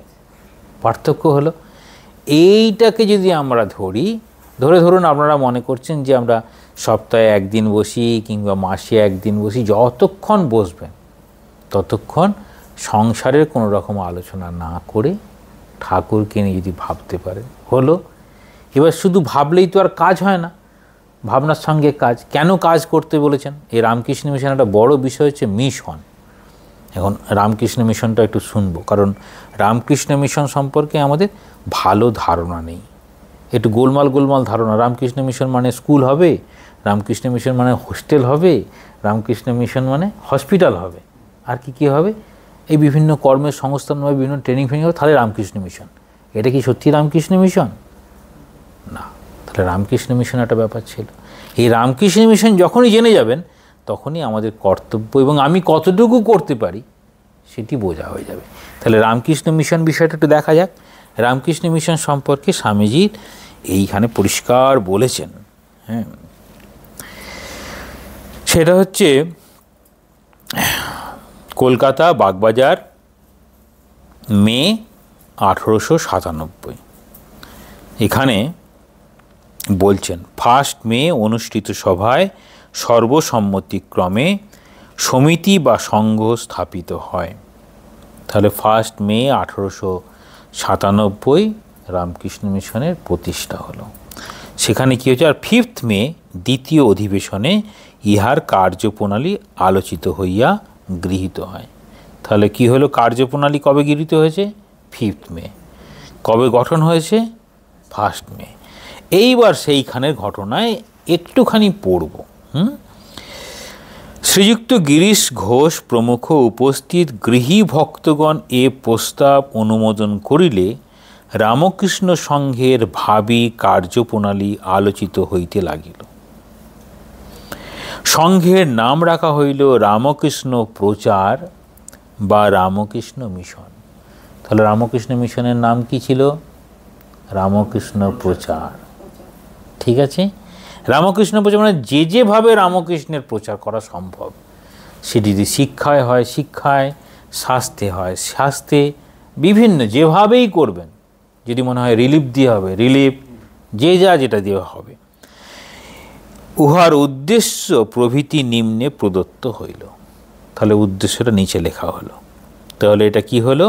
পার্থক্য হলো এইটাকে যদি আমরা ধরি ধরে ধরুন আপনারা মনে করছেন যে আমরা সপ্তাহে একদিন বসি কিংবা মাসে একদিন বসি যতক্ষণ বসবেন ততক্ষণ সংসারের কোনো রকম আলোচনা না করে ঠাকুরকে নিয়ে যদি ভাবতে পারে হলো এবার শুধু ভাবলেই তো আর কাজ হয় না ভাবনার সঙ্গে কাজ কেন কাজ করতে বলেছেন এই রামকৃষ্ণ মিশন একটা বড় বিষয় হচ্ছে মিশন এখন রামকৃষ্ণ মিশনটা একটু শুনব কারণ রামকৃষ্ণ মিশন সম্পর্কে আমাদের ভালো ধারণা নেই একটু গোলমাল গোলমাল ধারণা রামকৃষ্ণ মিশন মানে স্কুল হবে রামকৃষ্ণ মিশন মানে হোস্টেল হবে রামকৃষ্ণ মিশন মানে হসপিটাল হবে আর কি কী হবে এই বিভিন্ন কর্মের সংস্থান বা বিভিন্ন ট্রেনিং ফ্রেনিং হবে তাহলে রামকৃষ্ণ মিশন এটা কি সত্যি রামকৃষ্ণ মিশন না তাহলে রামকৃষ্ণ মিশন একটা ব্যাপার ছিল এই রামকৃষ্ণ মিশন যখনই জেনে যাবেন তখনই আমাদের কর্তব্য এবং আমি কতটুকু করতে পারি সেটি বোঝা হয়ে যাবে তাহলে রামকৃষ্ণ মিশন বিষয়টা একটু দেখা যাক রামকৃষ্ণ মিশন সম্পর্কে স্বামীজির এইখানে পরিষ্কার বলেছেন হ্যাঁ সেটা হচ্ছে কলকাতা বাগবাজার মে আঠেরোশো সাতানব্বই এখানে বলছেন ফার্স্ট মে অনুষ্ঠিত সভায় সর্বসম্মতিক্রমে সমিতি বা সংঘ স্থাপিত হয় তাহলে ফার্স্ট মে আঠেরোশো সাতানব্বই রামকৃষ্ণ মিশনের প্রতিষ্ঠা হলো সেখানে কী হয়েছে আর ফিফথ মে দ্বিতীয় অধিবেশনে ইহার কার্যপ্রণালী আলোচিত হইয়া গৃহীত হয় তাহলে কি হলো কার্যপ্রণালী কবে গৃহীত হয়েছে ফিফথ মে কবে গঠন হয়েছে ফার্স্ট মে এইবার সেইখানের ঘটনায় একটুখানি পড়ব হুম শ্রীযুক্ত গিরিশ ঘোষ প্রমুখ উপস্থিত গৃহী ভক্তগণ এ প্রস্তাব অনুমোদন করিলে রামকৃষ্ণ সংঘের ভাবি কার্যপ্রণালী আলোচিত হইতে লাগিল সংঘের নাম রাখা হইল রামকৃষ্ণ প্রচার বা রামকৃষ্ণ মিশন তাহলে রামকৃষ্ণ মিশনের নাম কি ছিল রামকৃষ্ণ প্রচার ঠিক আছে রামকৃষ্ণ প্রচার মানে যে যেভাবে রামকৃষ্ণের প্রচার করা সম্ভব সেটি যদি শিক্ষায় হয় শিক্ষায় শাস্তে হয় শাস্তে বিভিন্ন যেভাবেই করবেন যদি মনে হয় রিলিফ দিয়ে হবে রিলিফ যে যা যেটা দিয়ে হবে উহার উদ্দেশ্য প্রভৃতি নিম্নে প্রদত্ত হইল তাহলে উদ্দেশ্যটা নিচে লেখা হলো তাহলে এটা কি হলো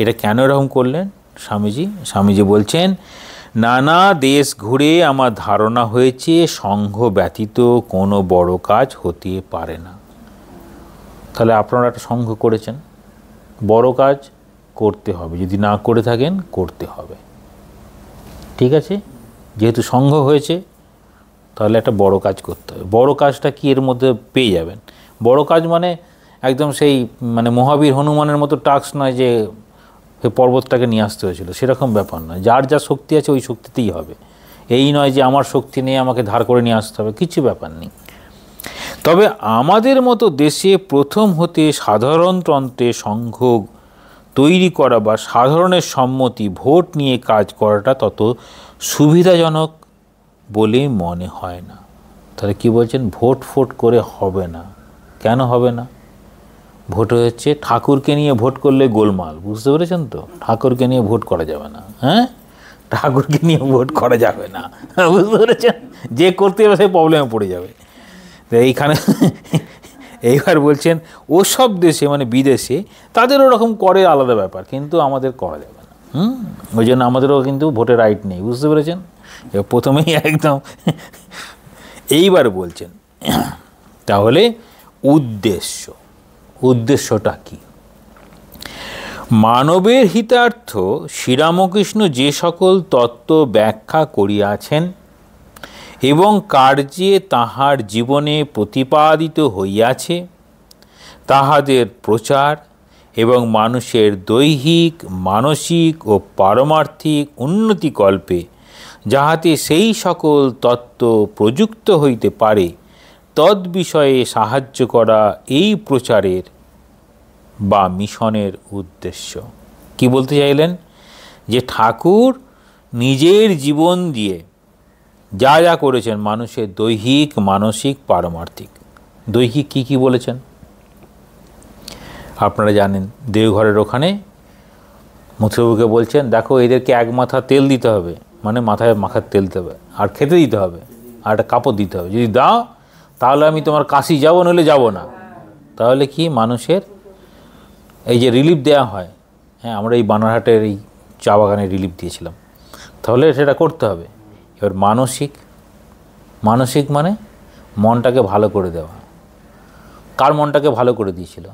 এটা কেন এরকম করলেন স্বামীজি স্বামীজি বলছেন নানা দেশ ঘুরে আমার ধারণা হয়েছে সংঘ ব্যতীত কোনো বড় কাজ হতে পারে না তাহলে আপনারা একটা সংঘ করেছেন বড় কাজ করতে হবে যদি না করে থাকেন করতে হবে ঠিক আছে যেহেতু সংঘ হয়েছে তাহলে একটা বড় কাজ করতে হবে বড় কাজটা কি এর মধ্যে পেয়ে যাবেন বড় কাজ মানে একদম সেই মানে মহাবীর হনুমানের মতো টাস্ক নয় যে পর্বতটাকে নিয়ে আসতে হয়েছিল সেরকম ব্যাপার নয় যার যা শক্তি আছে ওই শক্তিতেই হবে এই নয় যে আমার শক্তি নিয়ে আমাকে ধার করে নিয়ে আসতে হবে কিছু ব্যাপার নেই তবে আমাদের মতো দেশে প্রথম হতে সাধারণতন্ত্রে সংঘ তৈরি করা বা সাধারণের সম্মতি ভোট নিয়ে কাজ করাটা তত সুবিধাজনক বলে মনে হয় না তাহলে কি বলছেন ভোট ফোট করে হবে না কেন হবে না ভোট হচ্ছে ঠাকুরকে নিয়ে ভোট করলে গোলমাল বুঝতে পেরেছেন তো ঠাকুরকে নিয়ে ভোট করা যাবে না হ্যাঁ ঠাকুরকে নিয়ে ভোট করা যাবে না বুঝতে পেরেছেন যে করতে হবে সে প্রবলেমে পড়ে যাবে তো এইখানে এইবার বলছেন ওসব দেশে মানে বিদেশে তাদের ওরকম করে আলাদা ব্যাপার কিন্তু আমাদের করা যাবে না হুম ওই জন্য আমাদেরও কিন্তু ভোটের রাইট নেই বুঝতে পেরেছেন প্রথমেই একদম এইবার বলছেন তাহলে উদ্দেশ্য উদ্দেশ্যটা কি মানবের হিতার্থ শ্রীরামকৃষ্ণ যে সকল তত্ত্ব ব্যাখ্যা করিয়াছেন এবং কার্যে তাহার জীবনে প্রতিপাদিত হইয়াছে তাহাদের প্রচার এবং মানুষের দৈহিক মানসিক ও পারমার্থিক উন্নতিকল্পে যাহাতে সেই সকল তত্ত্ব প্রযুক্ত হইতে পারে তদ বিষয়ে সাহায্য করা এই প্রচারের বা মিশনের উদ্দেশ্য কি বলতে চাইলেন যে ঠাকুর নিজের জীবন দিয়ে যা যা করেছেন মানুষের দৈহিক মানসিক পারমার্থিক দৈহিক কি কি বলেছেন আপনারা জানেন দেওঘরের ওখানে মুথুবুকে বলছেন দেখো এদেরকে এক মাথা তেল দিতে হবে মানে মাথায় মাখার তেল দেবে আর খেতে দিতে হবে আর একটা কাপড় দিতে হবে যদি দাও তাহলে আমি তোমার কাশি যাবো নইলে যাব না তাহলে কি মানুষের এই যে রিলিফ দেয়া হয় হ্যাঁ আমরা এই বানারহাটের এই চা বাগানে রিলিফ দিয়েছিলাম তাহলে সেটা করতে হবে এবার মানসিক মানসিক মানে মনটাকে ভালো করে দেওয়া কার মনটাকে ভালো করে দিয়েছিল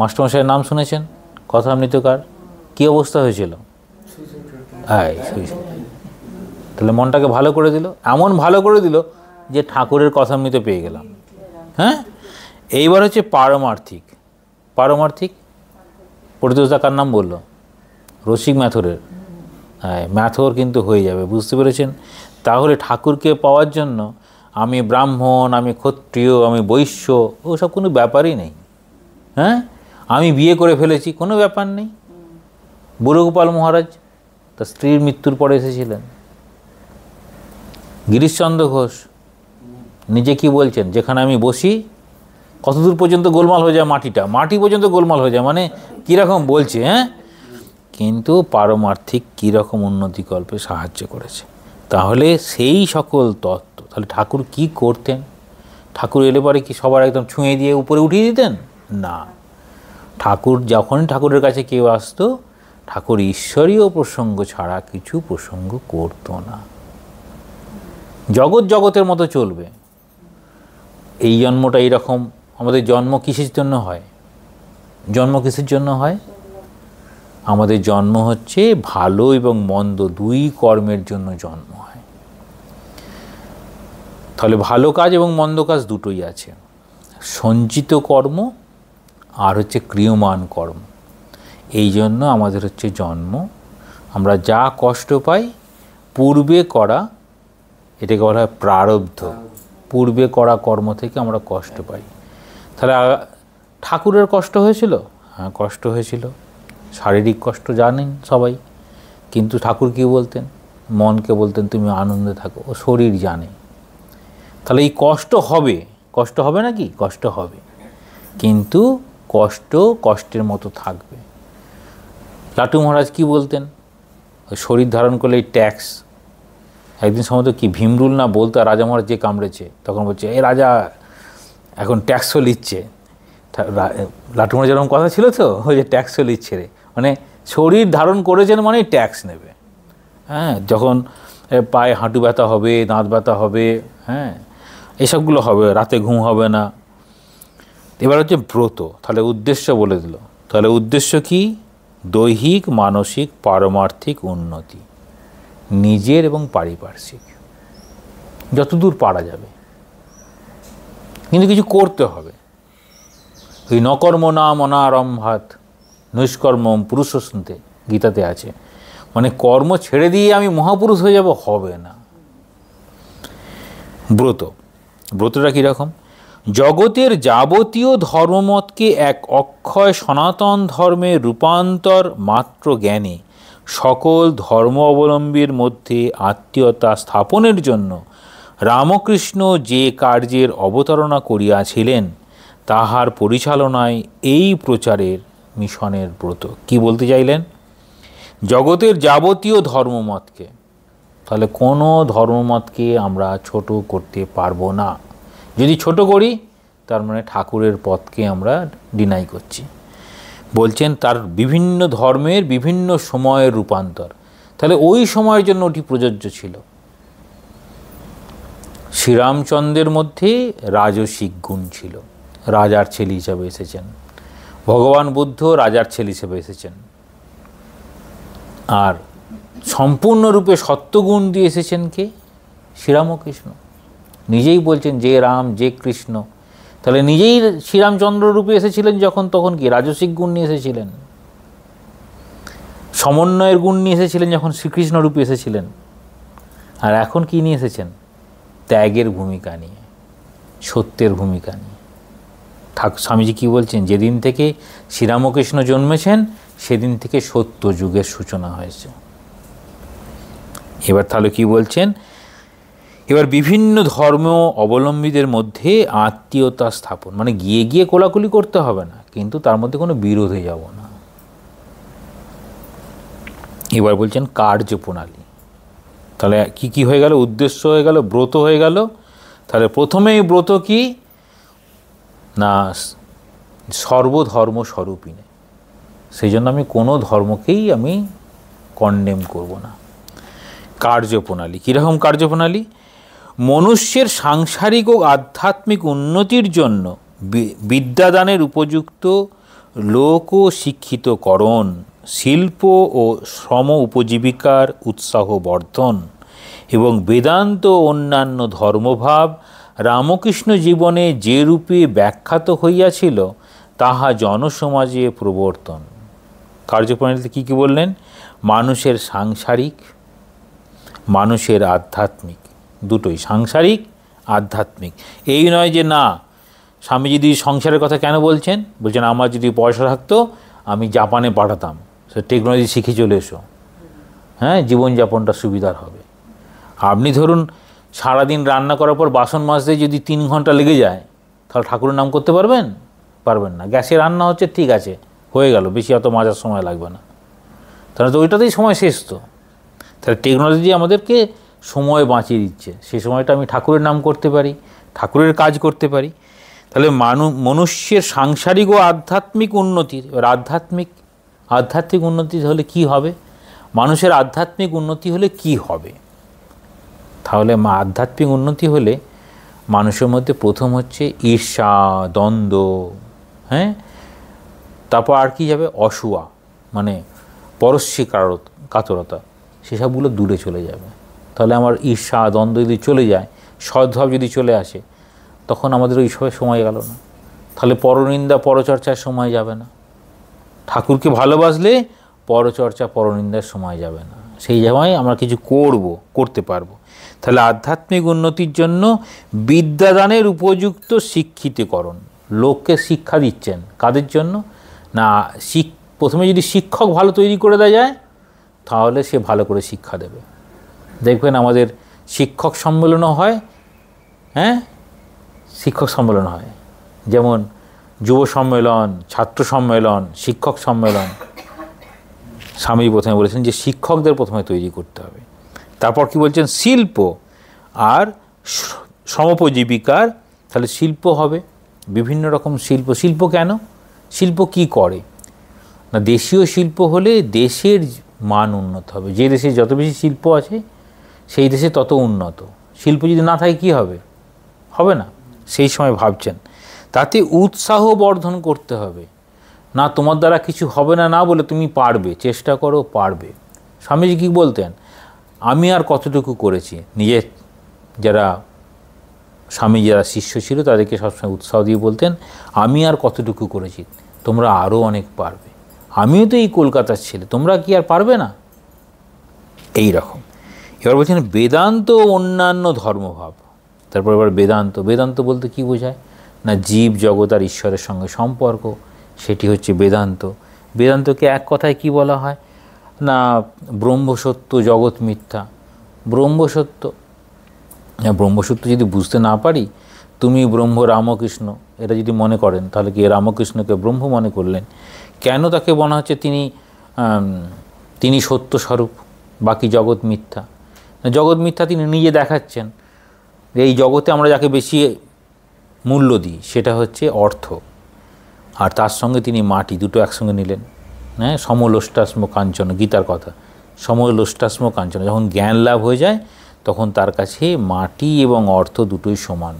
মাস্টারমশাইয়ের নাম শুনেছেন কথা মৃতকার কী অবস্থা হয়েছিল হ্যাঁ তাহলে মনটাকে ভালো করে দিল এমন ভালো করে দিল যে ঠাকুরের কথা তো পেয়ে গেলাম হ্যাঁ এইবার হচ্ছে পারমার্থিক পারমার্থিক পরিতোষদা কার নাম বললো রসিক ম্যাথরের হ্যাঁ ম্যাথর কিন্তু হয়ে যাবে বুঝতে পেরেছেন তাহলে ঠাকুরকে পাওয়ার জন্য আমি ব্রাহ্মণ আমি ক্ষত্রিয় আমি বৈশ্য ওসব কোনো ব্যাপারই নেই হ্যাঁ আমি বিয়ে করে ফেলেছি কোনো ব্যাপার নেই বুড়গোপাল মহারাজ তার স্ত্রীর মৃত্যুর পরে এসেছিলেন গিরিশচন্দ্র ঘোষ নিজে কি বলছেন যেখানে আমি বসি কতদূর পর্যন্ত গোলমাল হয়ে যায় মাটিটা মাটি পর্যন্ত গোলমাল হয়ে যায় মানে কীরকম বলছে হ্যাঁ কিন্তু পারমার্থিক কীরকম উন্নতিকল্পে সাহায্য করেছে তাহলে সেই সকল তত্ত্ব তাহলে ঠাকুর কি করতেন ঠাকুর এলে পরে কি সবার একদম ছুঁয়ে দিয়ে উপরে উঠিয়ে দিতেন না ঠাকুর যখন ঠাকুরের কাছে কেউ আসতো ঠাকুর ঈশ্বরীয় প্রসঙ্গ ছাড়া কিছু প্রসঙ্গ করতো না জগৎ জগতের মতো চলবে এই জন্মটা এইরকম আমাদের জন্ম কিসের জন্য হয় জন্ম কিসের জন্য হয় আমাদের জন্ম হচ্ছে ভালো এবং মন্দ দুই কর্মের জন্য জন্ম হয় তাহলে ভালো কাজ এবং মন্দ কাজ দুটোই আছে সঞ্চিত কর্ম আর হচ্ছে ক্রিয়মান কর্ম এই জন্য আমাদের হচ্ছে জন্ম আমরা যা কষ্ট পাই পূর্বে করা এটাকে বলা হয় প্রারব্ধ পূর্বে করা কর্ম থেকে আমরা কষ্ট পাই তাহলে ঠাকুরের কষ্ট হয়েছিল হ্যাঁ কষ্ট হয়েছিল শারীরিক কষ্ট জানেন সবাই কিন্তু ঠাকুর কি বলতেন মনকে বলতেন তুমি আনন্দে থাকো ও শরীর জানে তাহলে এই কষ্ট হবে কষ্ট হবে নাকি কষ্ট হবে কিন্তু কষ্ট কষ্টের মতো থাকবে লাটু মহারাজ কি বলতেন শরীর ধারণ করলে এই ট্যাক্স একদিন সময় কি ভীমরুল না বলতো রাজা মহারাজ যে কামড়েছে তখন বলছে এ রাজা এখন ট্যাক্সও লিচ্ছে লাটুমার যেরকম কথা ছিল তো ওই যে ট্যাক্সও লিচ্ছে রে মানে শরীর ধারণ করেছেন মানে ট্যাক্স নেবে হ্যাঁ যখন পায়ে হাঁটু ব্যথা হবে দাঁত ব্যথা হবে হ্যাঁ এসবগুলো হবে রাতে ঘুম হবে না এবার হচ্ছে ব্রত তাহলে উদ্দেশ্য বলে দিল তাহলে উদ্দেশ্য কি দৈহিক মানসিক পারমার্থিক উন্নতি নিজের এবং পারিপার্শ্বিক যতদূর পারা যাবে কিন্তু কিছু করতে হবে ওই নকর্ম নাম অনারম্ভাত নৈষ্কর্ম পুরুষ শুনতে গীতাতে আছে মানে কর্ম ছেড়ে দিয়ে আমি মহাপুরুষ হয়ে যাব হবে না ব্রত ব্রতটা কীরকম জগতের যাবতীয় ধর্মমতকে এক অক্ষয় সনাতন ধর্মে রূপান্তর মাত্র জ্ঞানে সকল ধর্ম অবলম্বীর মধ্যে আত্মীয়তা স্থাপনের জন্য রামকৃষ্ণ যে কার্যের অবতারণা করিয়াছিলেন তাহার পরিচালনায় এই প্রচারের মিশনের ব্রত কি বলতে চাইলেন জগতের যাবতীয় ধর্মমতকে তাহলে কোনো ধর্মমতকে আমরা ছোট করতে পারবো না যদি ছোট করি তার মানে ঠাকুরের পথকে আমরা ডিনাই করছি বলছেন তার বিভিন্ন ধর্মের বিভিন্ন সময়ের রূপান্তর তাহলে ওই সময়ের জন্য ওটি প্রযোজ্য ছিল শ্রীরামচন্দ্রের মধ্যে রাজসিক গুণ ছিল রাজার ছেলে হিসাবে এসেছেন ভগবান বুদ্ধ রাজার ছেলে হিসেবে এসেছেন আর সম্পূর্ণরূপে সত্যগুণ দিয়ে এসেছেন কে শ্রীরামকৃষ্ণ নিজেই বলছেন যে রাম যে কৃষ্ণ তাহলে নিজেই শ্রীরামচন্দ্র রূপে এসেছিলেন যখন তখন কি রাজসিক গুণ নিয়ে এসেছিলেন সমন্বয়ের গুণ নিয়ে এসেছিলেন যখন শ্রীকৃষ্ণ রূপে এসেছিলেন আর এখন কি নিয়ে এসেছেন ত্যাগের ভূমিকা নিয়ে সত্যের ভূমিকা নিয়ে ঠাকুর স্বামীজি কী বলছেন যেদিন থেকে শ্রীরামকৃষ্ণ জন্মেছেন সেদিন থেকে সত্য যুগের সূচনা হয়েছে এবার তাহলে কি বলছেন এবার বিভিন্ন ধর্ম অবলম্বীদের মধ্যে আত্মীয়তা স্থাপন মানে গিয়ে গিয়ে কোলাকুলি করতে হবে না কিন্তু তার মধ্যে কোনো বিরোধে যাব না এবার বলছেন কার্যপ্রণালী তাহলে কি কি হয়ে গেল উদ্দেশ্য হয়ে গেল ব্রত হয়ে গেল তাহলে প্রথমেই ব্রত কি না সর্বধর্ম নেই সেই জন্য আমি কোনো ধর্মকেই আমি কন্ডেম করব না কার্যপ্রণালী কীরকম কার্যপ্রণালী মনুষ্যের সাংসারিক ও আধ্যাত্মিক উন্নতির জন্য বিদ্যাদানের উপযুক্ত লোক ও শিক্ষিতকরণ শিল্প ও শ্রম উপজীবিকার উৎসাহ বর্ধন এবং বেদান্ত অন্যান্য ধর্মভাব রামকৃষ্ণ জীবনে যে রূপে ব্যাখ্যাত হইয়াছিল তাহা জনসমাজে প্রবর্তন কার্যপ্রণালীতে কী কী বললেন মানুষের সাংসারিক মানুষের আধ্যাত্মিক দুটোই সাংসারিক আধ্যাত্মিক এই নয় যে না স্বামী যদি সংসারের কথা কেন বলছেন বলছেন আমার যদি পয়সা থাকতো আমি জাপানে পাঠাতাম সে টেকনোলজি শিখে চলে এসো হ্যাঁ জীবনযাপনটা সুবিধার হবে আপনি ধরুন সারাদিন রান্না করার পর বাসন মাজতে যদি তিন ঘন্টা লেগে যায় তাহলে ঠাকুরের নাম করতে পারবেন পারবেন না গ্যাসে রান্না হচ্ছে ঠিক আছে হয়ে গেল বেশি অত মাজার সময় লাগবে না তাহলে তো ওইটাতেই সময় শেষ তো তাহলে টেকনোলজি আমাদেরকে সময় বাঁচিয়ে দিচ্ছে সেই সময়টা আমি ঠাকুরের নাম করতে পারি ঠাকুরের কাজ করতে পারি তাহলে মানু মনুষ্যের সাংসারিক ও আধ্যাত্মিক উন্নতির এবার আধ্যাত্মিক আধ্যাত্মিক উন্নতি হলে কি হবে মানুষের আধ্যাত্মিক উন্নতি হলে কি হবে তাহলে আধ্যাত্মিক উন্নতি হলে মানুষের মধ্যে প্রথম হচ্ছে ঈর্ষা দ্বন্দ্ব হ্যাঁ তারপর আর কি যাবে অসুয়া মানে পরস্বীকার কাতরতা সেসবগুলো দূরে চলে যাবে তাহলে আমার ঈর্ষা দ্বন্দ্ব যদি চলে যায় সদ্ভাব যদি চলে আসে তখন আমাদের ওইসবে সময় গেল না তাহলে পরনিন্দা পরচর্চার সময় যাবে না ঠাকুরকে ভালোবাসলে পরচর্চা পরনিন্দার সময় যাবে না সেই সময় আমরা কিছু করব করতে পারবো তাহলে আধ্যাত্মিক উন্নতির জন্য বিদ্যাদানের উপযুক্ত শিক্ষিতকরণ লোককে শিক্ষা দিচ্ছেন কাদের জন্য না প্রথমে যদি শিক্ষক ভালো তৈরি করে দেওয়া যায় তাহলে সে ভালো করে শিক্ষা দেবে দেখবেন আমাদের শিক্ষক সম্মেলনও হয় হ্যাঁ শিক্ষক সম্মেলন হয় যেমন যুব সম্মেলন ছাত্র সম্মেলন শিক্ষক সম্মেলন স্বামী প্রথমে বলেছেন যে শিক্ষকদের প্রথমে তৈরি করতে হবে তারপর কি বলছেন শিল্প আর সমপজীবিকার তাহলে শিল্প হবে বিভিন্ন রকম শিল্প শিল্প কেন শিল্প কি করে না দেশীয় শিল্প হলে দেশের মান উন্নত হবে যে দেশে যত বেশি শিল্প আছে সেই দেশে তত উন্নত শিল্প যদি না থাকে কি হবে হবে না সেই সময় ভাবছেন তাতে উৎসাহ বর্ধন করতে হবে না তোমার দ্বারা কিছু হবে না না বলে তুমি পারবে চেষ্টা করো পারবে স্বামীজি কী বলতেন আমি আর কতটুকু করেছি নিজের যারা স্বামী যারা শিষ্য ছিল তাদেরকে সবসময় উৎসাহ দিয়ে বলতেন আমি আর কতটুকু করেছি তোমরা আরও অনেক পারবে আমিও তো এই কলকাতার ছেলে তোমরা কি আর পারবে না এই রকম এবার বলছেন বেদান্ত অন্যান্য ধর্মভাব তারপর এবার বেদান্ত বেদান্ত বলতে কি বোঝায় না জীব জগৎ আর ঈশ্বরের সঙ্গে সম্পর্ক সেটি হচ্ছে বেদান্ত বেদান্তকে এক কথায় কি বলা হয় না ব্রহ্মসত্য জগৎ মিথ্যা ব্রহ্মসত্য ব্রহ্মসত্য যদি বুঝতে না পারি তুমি ব্রহ্ম রামকৃষ্ণ এটা যদি মনে করেন তাহলে কি রামকৃষ্ণকে ব্রহ্ম মনে করলেন কেন তাকে বলা হচ্ছে তিনি তিনি সত্যস্বরূপ বাকি জগৎ মিথ্যা জগৎ মিথ্যা তিনি নিজে দেখাচ্ছেন যে এই জগতে আমরা যাকে বেশি মূল্য দিই সেটা হচ্ছে অর্থ আর তার সঙ্গে তিনি মাটি দুটো একসঙ্গে নিলেন হ্যাঁ সমলোষ্টাস্ম কাঞ্চন গীতার কথা সমলোষ্টাস্ম কাঞ্চন যখন জ্ঞান লাভ হয়ে যায় তখন তার কাছে মাটি এবং অর্থ দুটোই সমান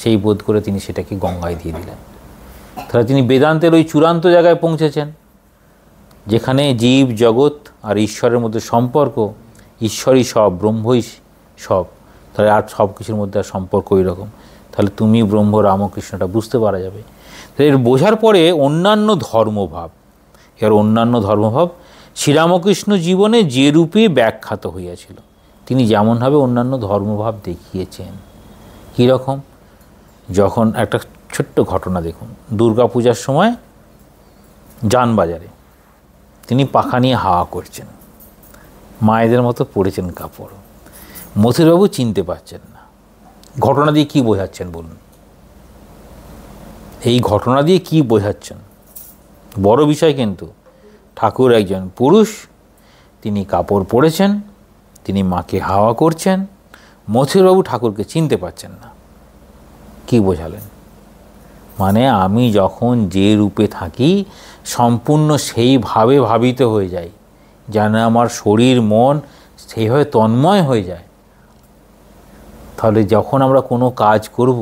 সেই বোধ করে তিনি সেটাকে গঙ্গায় দিয়ে দিলেন তাহলে তিনি বেদান্তের ওই চূড়ান্ত জায়গায় পৌঁছেছেন যেখানে জীব জগৎ আর ঈশ্বরের মধ্যে সম্পর্ক ঈশ্বরই সব ব্রহ্মই সব তাহলে আর সব কিছুর মধ্যে আর সম্পর্ক ওই রকম তাহলে তুমি ব্রহ্ম রামকৃষ্ণটা বুঝতে পারা যাবে তাহলে এর বোঝার পরে অন্যান্য ধর্মভাব এর অন্যান্য ধর্মভাব শ্রীরামকৃষ্ণ জীবনে যে রূপে ব্যাখ্যাত হইয়াছিল তিনি যেমনভাবে অন্যান্য ধর্মভাব দেখিয়েছেন কীরকম যখন একটা ছোট্ট ঘটনা দেখুন দুর্গাপূজার সময় যানবাজারে তিনি পাখা নিয়ে হাওয়া করছেন মায়েদের মতো পরেছেন কাপড় মথুরবাবু চিনতে পারছেন না ঘটনা দিয়ে কী বোঝাচ্ছেন বলুন এই ঘটনা দিয়ে কি বোঝাচ্ছেন বড় বিষয় কিন্তু ঠাকুর একজন পুরুষ তিনি কাপড় পরেছেন তিনি মাকে হাওয়া করছেন মথুরবাবু ঠাকুরকে চিনতে পারছেন না কি বোঝালেন মানে আমি যখন যে রূপে থাকি সম্পূর্ণ সেইভাবে ভাবিত হয়ে যাই যেন আমার শরীর মন সেইভাবে তন্ময় হয়ে যায় তাহলে যখন আমরা কোনো কাজ করব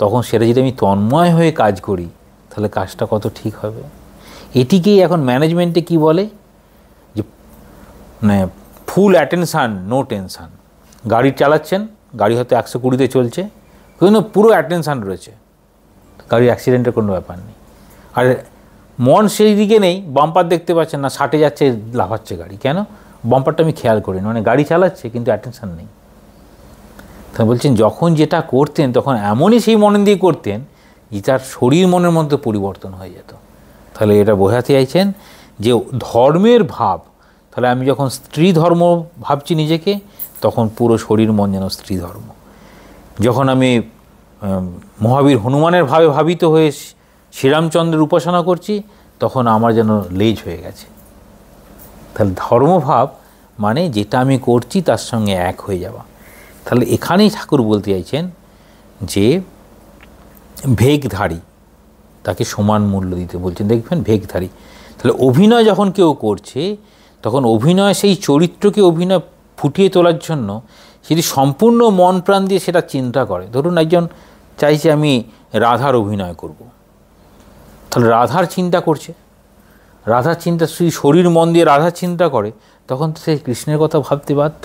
তখন সেটা যদি আমি তন্ময় হয়ে কাজ করি তাহলে কাজটা কত ঠিক হবে এটিকেই এখন ম্যানেজমেন্টে কি বলে যে মানে ফুল অ্যাটেনশান নো টেনশান গাড়ি চালাচ্ছেন গাড়ি হয়তো একশো কুড়িতে চলছে কিন্তু পুরো অ্যাটেনশান রয়েছে গাড়ির অ্যাক্সিডেন্টের কোনো ব্যাপার নেই আর মন সেই দিকে নেই বাম্পার দেখতে পাচ্ছেন না ষাটে যাচ্ছে লাফাচ্ছে গাড়ি কেন বাম্পারটা আমি খেয়াল করি মানে গাড়ি চালাচ্ছে কিন্তু অ্যাটেনশান নেই তা বলছেন যখন যেটা করতেন তখন এমনই সেই মনে দিয়ে করতেন যে তার শরীর মনের মধ্যে পরিবর্তন হয়ে যেত তাহলে এটা বোঝাতে চাইছেন যে ধর্মের ভাব তাহলে আমি যখন স্ত্রী ধর্ম ভাবছি নিজেকে তখন পুরো শরীর মন যেন স্ত্রী ধর্ম যখন আমি মহাবীর হনুমানের ভাবে ভাবিত হয়েছি শ্রীরামচন্দ্রের উপাসনা করছি তখন আমার যেন লেজ হয়ে গেছে তাহলে ধর্মভাব মানে যেটা আমি করছি তার সঙ্গে এক হয়ে যাওয়া তাহলে এখানেই ঠাকুর বলতে চাইছেন যে ভেগধারী তাকে সমান মূল্য দিতে বলছেন দেখবেন ভেগধারী তাহলে অভিনয় যখন কেউ করছে তখন অভিনয় সেই চরিত্রকে অভিনয় ফুটিয়ে তোলার জন্য সেটি সম্পূর্ণ মন প্রাণ দিয়ে সেটা চিন্তা করে ধরুন একজন চাইছে আমি রাধার অভিনয় করবো তাহলে রাধার চিন্তা করছে রাধার চিন্তা শ্রী শরীর মন দিয়ে রাধার চিন্তা করে তখন তো সে কৃষ্ণের কথা ভাবতে বাধ্য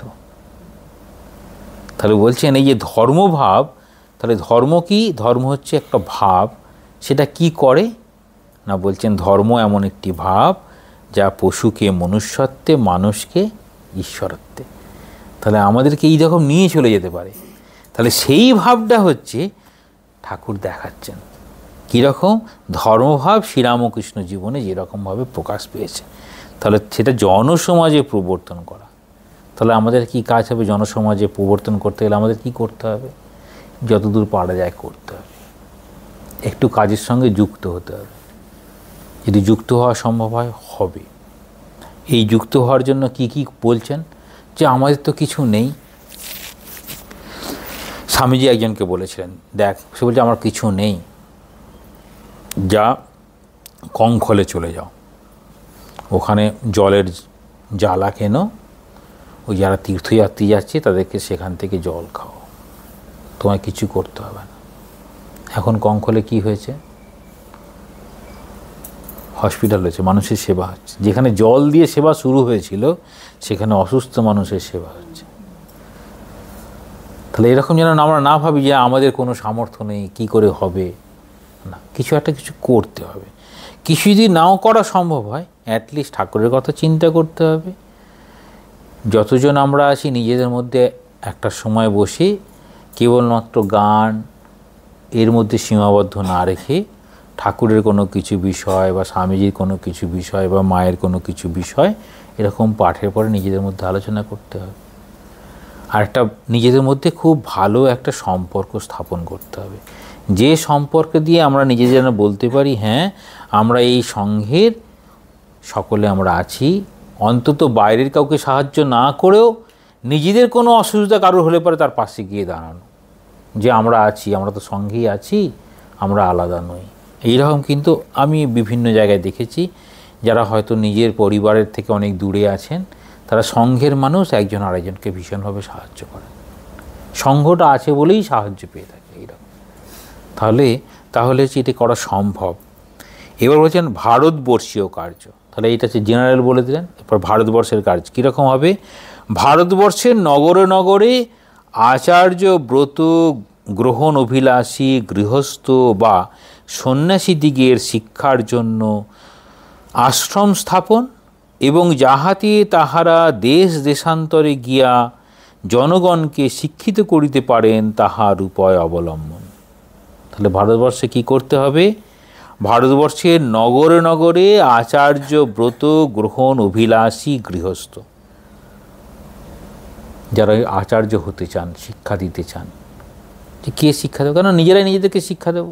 তাহলে বলছেন এই যে ধর্মভাব তাহলে ধর্ম কি ধর্ম হচ্ছে একটা ভাব সেটা কি করে না বলছেন ধর্ম এমন একটি ভাব যা পশুকে মনুষ্যত্বে মানুষকে ঈশ্বরত্বে তাহলে আমাদেরকে এই রকম নিয়ে চলে যেতে পারে তাহলে সেই ভাবটা হচ্ছে ঠাকুর দেখাচ্ছেন কীরকম ধর্মভাব শ্রীরামকৃষ্ণ জীবনে যেরকমভাবে প্রকাশ পেয়েছে তাহলে সেটা জনসমাজে প্রবর্তন করা তাহলে আমাদের কি কাজ হবে জনসমাজে প্রবর্তন করতে গেলে আমাদের কি করতে হবে যতদূর পারা যায় করতে হবে একটু কাজের সঙ্গে যুক্ত হতে হবে যদি যুক্ত হওয়া সম্ভব হয় হবে এই যুক্ত হওয়ার জন্য কি কি বলছেন যে আমাদের তো কিছু নেই স্বামীজি একজনকে বলেছিলেন দেখ সে বলছে আমার কিছু নেই যা কঙ্খলে চলে যাও ওখানে জলের জ্বালা কেন ওই যারা তীর্থযাত্রী যাচ্ছে তাদেরকে সেখান থেকে জল খাও তোমায় কিছু করতে হবে না এখন কঙ্কলে কি হয়েছে হসপিটাল হয়েছে মানুষের সেবা হচ্ছে যেখানে জল দিয়ে সেবা শুরু হয়েছিল সেখানে অসুস্থ মানুষের সেবা হচ্ছে তাহলে এরকম যেন আমরা না ভাবি যে আমাদের কোনো সামর্থ্য নেই কী করে হবে না কিছু একটা কিছু করতে হবে কিছু যদি নাও করা সম্ভব হয় অ্যাটলিস্ট ঠাকুরের কথা চিন্তা করতে হবে যতজন আমরা আছি নিজেদের মধ্যে একটা সময় বসে কেবলমাত্র গান এর মধ্যে সীমাবদ্ধ না রেখে ঠাকুরের কোনো কিছু বিষয় বা স্বামীজির কোনো কিছু বিষয় বা মায়ের কোনো কিছু বিষয় এরকম পাঠের পরে নিজেদের মধ্যে আলোচনা করতে হবে আর একটা নিজেদের মধ্যে খুব ভালো একটা সম্পর্ক স্থাপন করতে হবে যে সম্পর্কে দিয়ে আমরা নিজে যেন বলতে পারি হ্যাঁ আমরা এই সংঘের সকলে আমরা আছি অন্তত বাইরের কাউকে সাহায্য না করেও নিজেদের কোনো অসুবিধা কারোর হলে পরে তার পাশে গিয়ে দাঁড়ানো যে আমরা আছি আমরা তো সঙ্গেই আছি আমরা আলাদা নই এইরকম কিন্তু আমি বিভিন্ন জায়গায় দেখেছি যারা হয়তো নিজের পরিবারের থেকে অনেক দূরে আছেন তারা সংঘের মানুষ একজন আরেকজনকে ভীষণভাবে সাহায্য করে সংঘটা আছে বলেই সাহায্য পেয়ে থাকে তাহলে তাহলে হচ্ছে এটি করা সম্ভব এবার বলছেন ভারতবর্ষীয় কার্য তাহলে এটা হচ্ছে জেনারেল বলে দিলেন এরপর ভারতবর্ষের কার্য কীরকম হবে ভারতবর্ষের নগরে নগরে আচার্য ব্রত গ্রহণ অভিলাষী গৃহস্থ বা সন্ন্যাসীদিগের শিক্ষার জন্য আশ্রম স্থাপন এবং যাহাতে তাহারা দেশ দেশান্তরে গিয়া জনগণকে শিক্ষিত করিতে পারেন তাহার উপায় অবলম্বন তাহলে ভারতবর্ষে কি করতে হবে ভারতবর্ষে নগরে নগরে আচার্য ব্রত গ্রহণ অভিলাষী গৃহস্থ যারা আচার্য হতে চান শিক্ষা দিতে চান যে কে শিক্ষা দেবো কেন নিজেরাই নিজেদেরকে শিক্ষা দেবো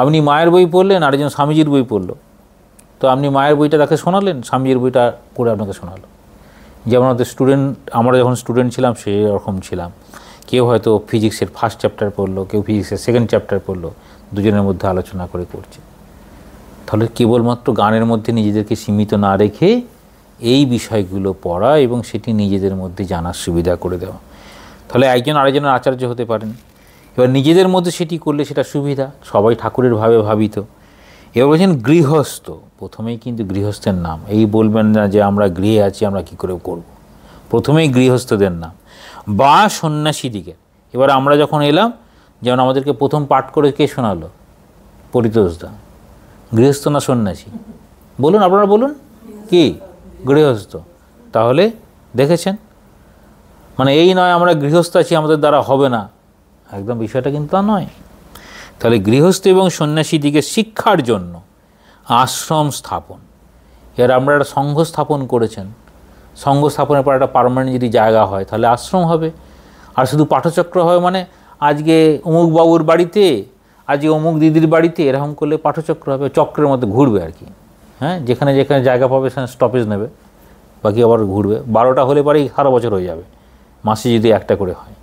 আপনি মায়ের বই পড়লেন আরেকজন স্বামীজির বই পড়লো তো আপনি মায়ের বইটা তাকে শোনালেন স্বামীজির বইটা পড়ে আপনাকে শোনালো যেমন আমাদের স্টুডেন্ট আমরা যখন স্টুডেন্ট ছিলাম সেই রকম ছিলাম কেউ হয়তো ফিজিক্সের ফার্স্ট চ্যাপ্টার পড়লো কেউ ফিজিক্সের সেকেন্ড চ্যাপ্টার পড়লো দুজনের মধ্যে আলোচনা করে করছে তাহলে কেবলমাত্র গানের মধ্যে নিজেদেরকে সীমিত না রেখে এই বিষয়গুলো পড়া এবং সেটি নিজেদের মধ্যে জানার সুবিধা করে দেওয়া তাহলে একজন আরেকজনের আচার্য হতে পারেন এবার নিজেদের মধ্যে সেটি করলে সেটা সুবিধা সবাই ঠাকুরের ভাবে ভাবিত এবার বলছেন গৃহস্থ প্রথমেই কিন্তু গৃহস্থের নাম এই বলবেন না যে আমরা গৃহে আছি আমরা কি করে করব। প্রথমেই গৃহস্থদের নাম বা সন্ন্যাসীদিকে এবার আমরা যখন এলাম যেমন আমাদেরকে প্রথম পাঠ করে কে শোনালো পরিতোষদা গৃহস্থ না সন্ন্যাসী বলুন আপনারা বলুন কি গৃহস্থ তাহলে দেখেছেন মানে এই নয় আমরা গৃহস্থ আছি আমাদের দ্বারা হবে না একদম বিষয়টা কিন্তু তা নয় তাহলে গৃহস্থ এবং সন্ন্যাসীদিকে শিক্ষার জন্য আশ্রম স্থাপন এর আমরা একটা সংঘ স্থাপন করেছেন সঙ্গ স্থাপনের পর একটা পারমানেন্ট যদি জায়গা হয় তাহলে আশ্রম হবে আর শুধু পাঠচক্র হয় মানে আজকে অমুক বাবুর বাড়িতে আজকে অমুক দিদির বাড়িতে এরকম করলে পাঠচক্র হবে চক্রের মধ্যে ঘুরবে আর কি হ্যাঁ যেখানে যেখানে জায়গা পাবে সেখানে স্টপেজ নেবে বাকি আবার ঘুরবে বারোটা হলে পরেই সারা বছর হয়ে যাবে মাসে যদি একটা করে হয়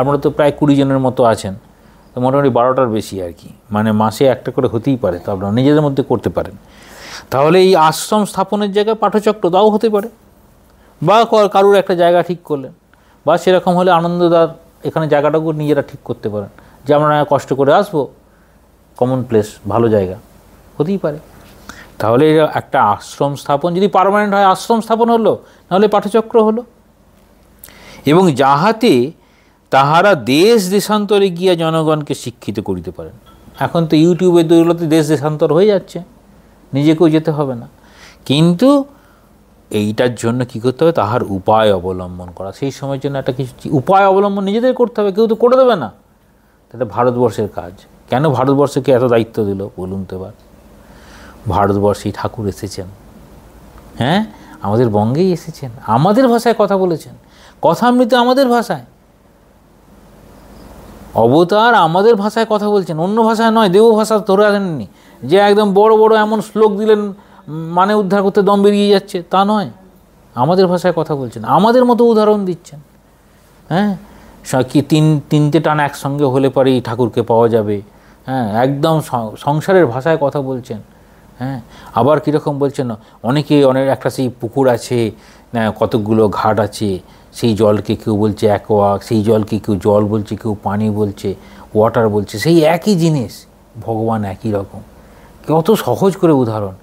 আমরা তো প্রায় কুড়ি জনের মতো আছেন তো মোটামুটি বারোটার বেশি আর কি মানে মাসে একটা করে হতেই পারে তো আপনারা নিজেদের মধ্যে করতে পারেন তাহলে এই আশ্রম স্থাপনের জায়গায় পাঠচক্র তাও হতে পারে বা কারুর একটা জায়গা ঠিক করলেন বা সেরকম হলে আনন্দদার এখানে জায়গাটাকে নিজেরা ঠিক করতে পারেন যে আমরা কষ্ট করে আসবো কমন প্লেস ভালো জায়গা হতেই পারে তাহলে একটা আশ্রম স্থাপন যদি পারমানেন্ট হয় আশ্রম স্থাপন হলো নাহলে পাঠচক্র হলো এবং যাহাতে তাহারা দেশ দেশান্তরে গিয়া জনগণকে শিক্ষিত করিতে পারেন এখন তো ইউটিউবের দৌলতে দেশ দেশান্তর হয়ে যাচ্ছে নিজেকেও যেতে হবে না কিন্তু এইটার জন্য কি করতে হবে তাহার উপায় অবলম্বন করা সেই সময়ের জন্য একটা কিছু উপায় অবলম্বন নিজেদের করতে হবে কেউ তো করে দেবে না তাতে ভারতবর্ষের কাজ কেন ভারতবর্ষকে এত দায়িত্ব দিল বলুন তো এবার ভারতবর্ষেই ঠাকুর এসেছেন হ্যাঁ আমাদের বঙ্গেই এসেছেন আমাদের ভাষায় কথা বলেছেন কথা মৃত আমাদের ভাষায় অবতার আমাদের ভাষায় কথা বলছেন অন্য ভাষায় নয় দেব ভাষা ধরে আসেননি যে একদম বড় বড় এমন শ্লোক দিলেন মানে উদ্ধার করতে দম বেরিয়ে যাচ্ছে তা নয় আমাদের ভাষায় কথা বলছেন আমাদের মতো উদাহরণ দিচ্ছেন হ্যাঁ কি তিন তিনটে টান একসঙ্গে হলে পরেই ঠাকুরকে পাওয়া যাবে হ্যাঁ একদম সংসারের ভাষায় কথা বলছেন হ্যাঁ আবার কীরকম বলছেন অনেকে অনেক একটা সেই পুকুর আছে কতকগুলো ঘাট আছে সেই জলকে কেউ বলছে অ্যাকোয়াক সেই জলকে কেউ জল বলছে কেউ পানি বলছে ওয়াটার বলছে সেই একই জিনিস ভগবান একই রকম কত সহজ করে উদাহরণ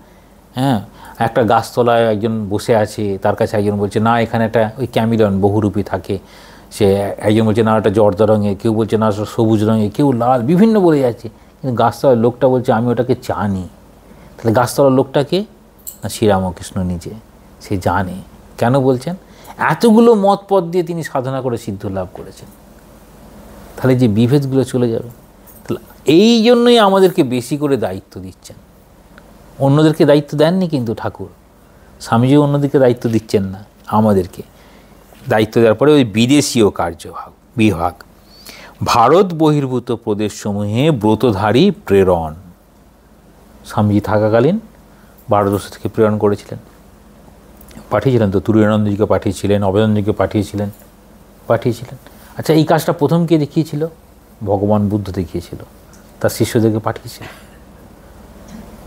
হ্যাঁ একটা গাছতলায় একজন বসে আছে তার কাছে একজন বলছে না এখানে একটা ওই ক্যামিলন বহুরূপী থাকে সে একজন বলছে না ওটা জর্দা রঙে কেউ বলছে না সবুজ রঙে কেউ লাল বিভিন্ন বলে যাচ্ছে কিন্তু গাছতলার লোকটা বলছে আমি ওটাকে জানি তাহলে গাছতলার লোকটাকে না শ্রীরামকৃষ্ণ নিজে সে জানে কেন বলছেন এতগুলো মত পথ দিয়ে তিনি সাধনা করে সিদ্ধ লাভ করেছেন তাহলে যে বিভেদগুলো চলে যাবে তাহলে এই জন্যই আমাদেরকে বেশি করে দায়িত্ব দিচ্ছেন অন্যদেরকে দায়িত্ব দেননি কিন্তু ঠাকুর স্বামীজি অন্যদেরকে দায়িত্ব দিচ্ছেন না আমাদেরকে দায়িত্ব দেওয়ার পরে ওই বিদেশীয় কার্যভাগ বিভাগ ভারত বহির্ভূত প্রদেশসমূহে ব্রতধারী প্রেরণ স্বামীজি থাকাকালীন ভারতবর্ষ থেকে প্রেরণ করেছিলেন পাঠিয়েছিলেন তো তুরুয়ানন্দজিকে পাঠিয়েছিলেন অবেদনজিকে পাঠিয়েছিলেন পাঠিয়েছিলেন আচ্ছা এই কাজটা প্রথম কে দেখিয়েছিল ভগবান বুদ্ধ দেখিয়েছিল তার শিষ্যদেরকে পাঠিয়েছিল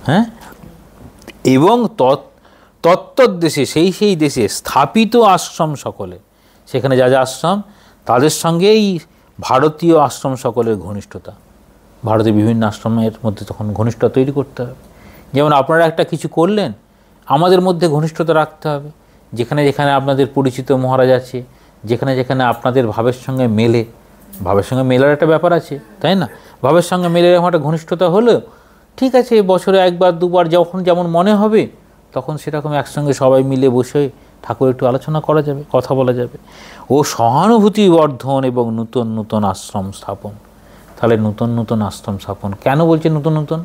হ্যাঁ এবং তত্ত্বদেশে সেই সেই দেশে স্থাপিত আশ্রম সকলে সেখানে যা যা আশ্রম তাদের সঙ্গেই ভারতীয় আশ্রম সকলের ঘনিষ্ঠতা ভারতের বিভিন্ন আশ্রমের মধ্যে তখন ঘনিষ্ঠতা তৈরি করতে হবে যেমন আপনারা একটা কিছু করলেন আমাদের মধ্যে ঘনিষ্ঠতা রাখতে হবে যেখানে যেখানে আপনাদের পরিচিত মহারাজ আছে যেখানে যেখানে আপনাদের ভাবের সঙ্গে মেলে ভাবের সঙ্গে মেলার একটা ব্যাপার আছে তাই না ভাবের সঙ্গে মেলে এরকম একটা ঘনিষ্ঠতা হলেও ঠিক আছে বছরে একবার দুবার যখন যেমন মনে হবে তখন সেরকম একসঙ্গে সবাই মিলে বসে ঠাকুর একটু আলোচনা করা যাবে কথা বলা যাবে ও সহানুভূতি বর্ধন এবং নূতন নূতন আশ্রম স্থাপন তাহলে নূতন নূতন আশ্রম স্থাপন কেন বলছে নূতন নূতন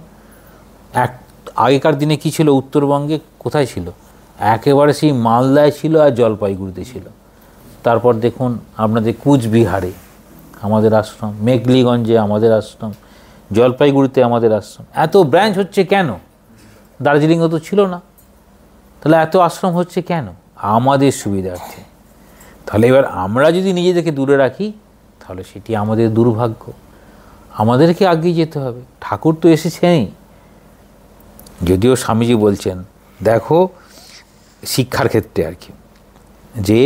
এক আগেকার দিনে কী ছিল উত্তরবঙ্গে কোথায় ছিল একেবারে সেই মালদায় ছিল আর জলপাইগুড়িতে ছিল তারপর দেখুন আপনাদের কুচবিহারে আমাদের আশ্রম মেঘলিগঞ্জে আমাদের আশ্রম জলপাইগুড়িতে আমাদের আশ্রম এত ব্রাঞ্চ হচ্ছে কেন দার্জিলিংও তো ছিল না তাহলে এত আশ্রম হচ্ছে কেন আমাদের সুবিধার্থে তাহলে এবার আমরা যদি নিজেদেরকে দূরে রাখি তাহলে সেটি আমাদের দুর্ভাগ্য আমাদেরকে আগিয়ে যেতে হবে ঠাকুর তো এসেছেনই যদিও স্বামীজি বলছেন দেখো শিক্ষার ক্ষেত্রে আর কি যে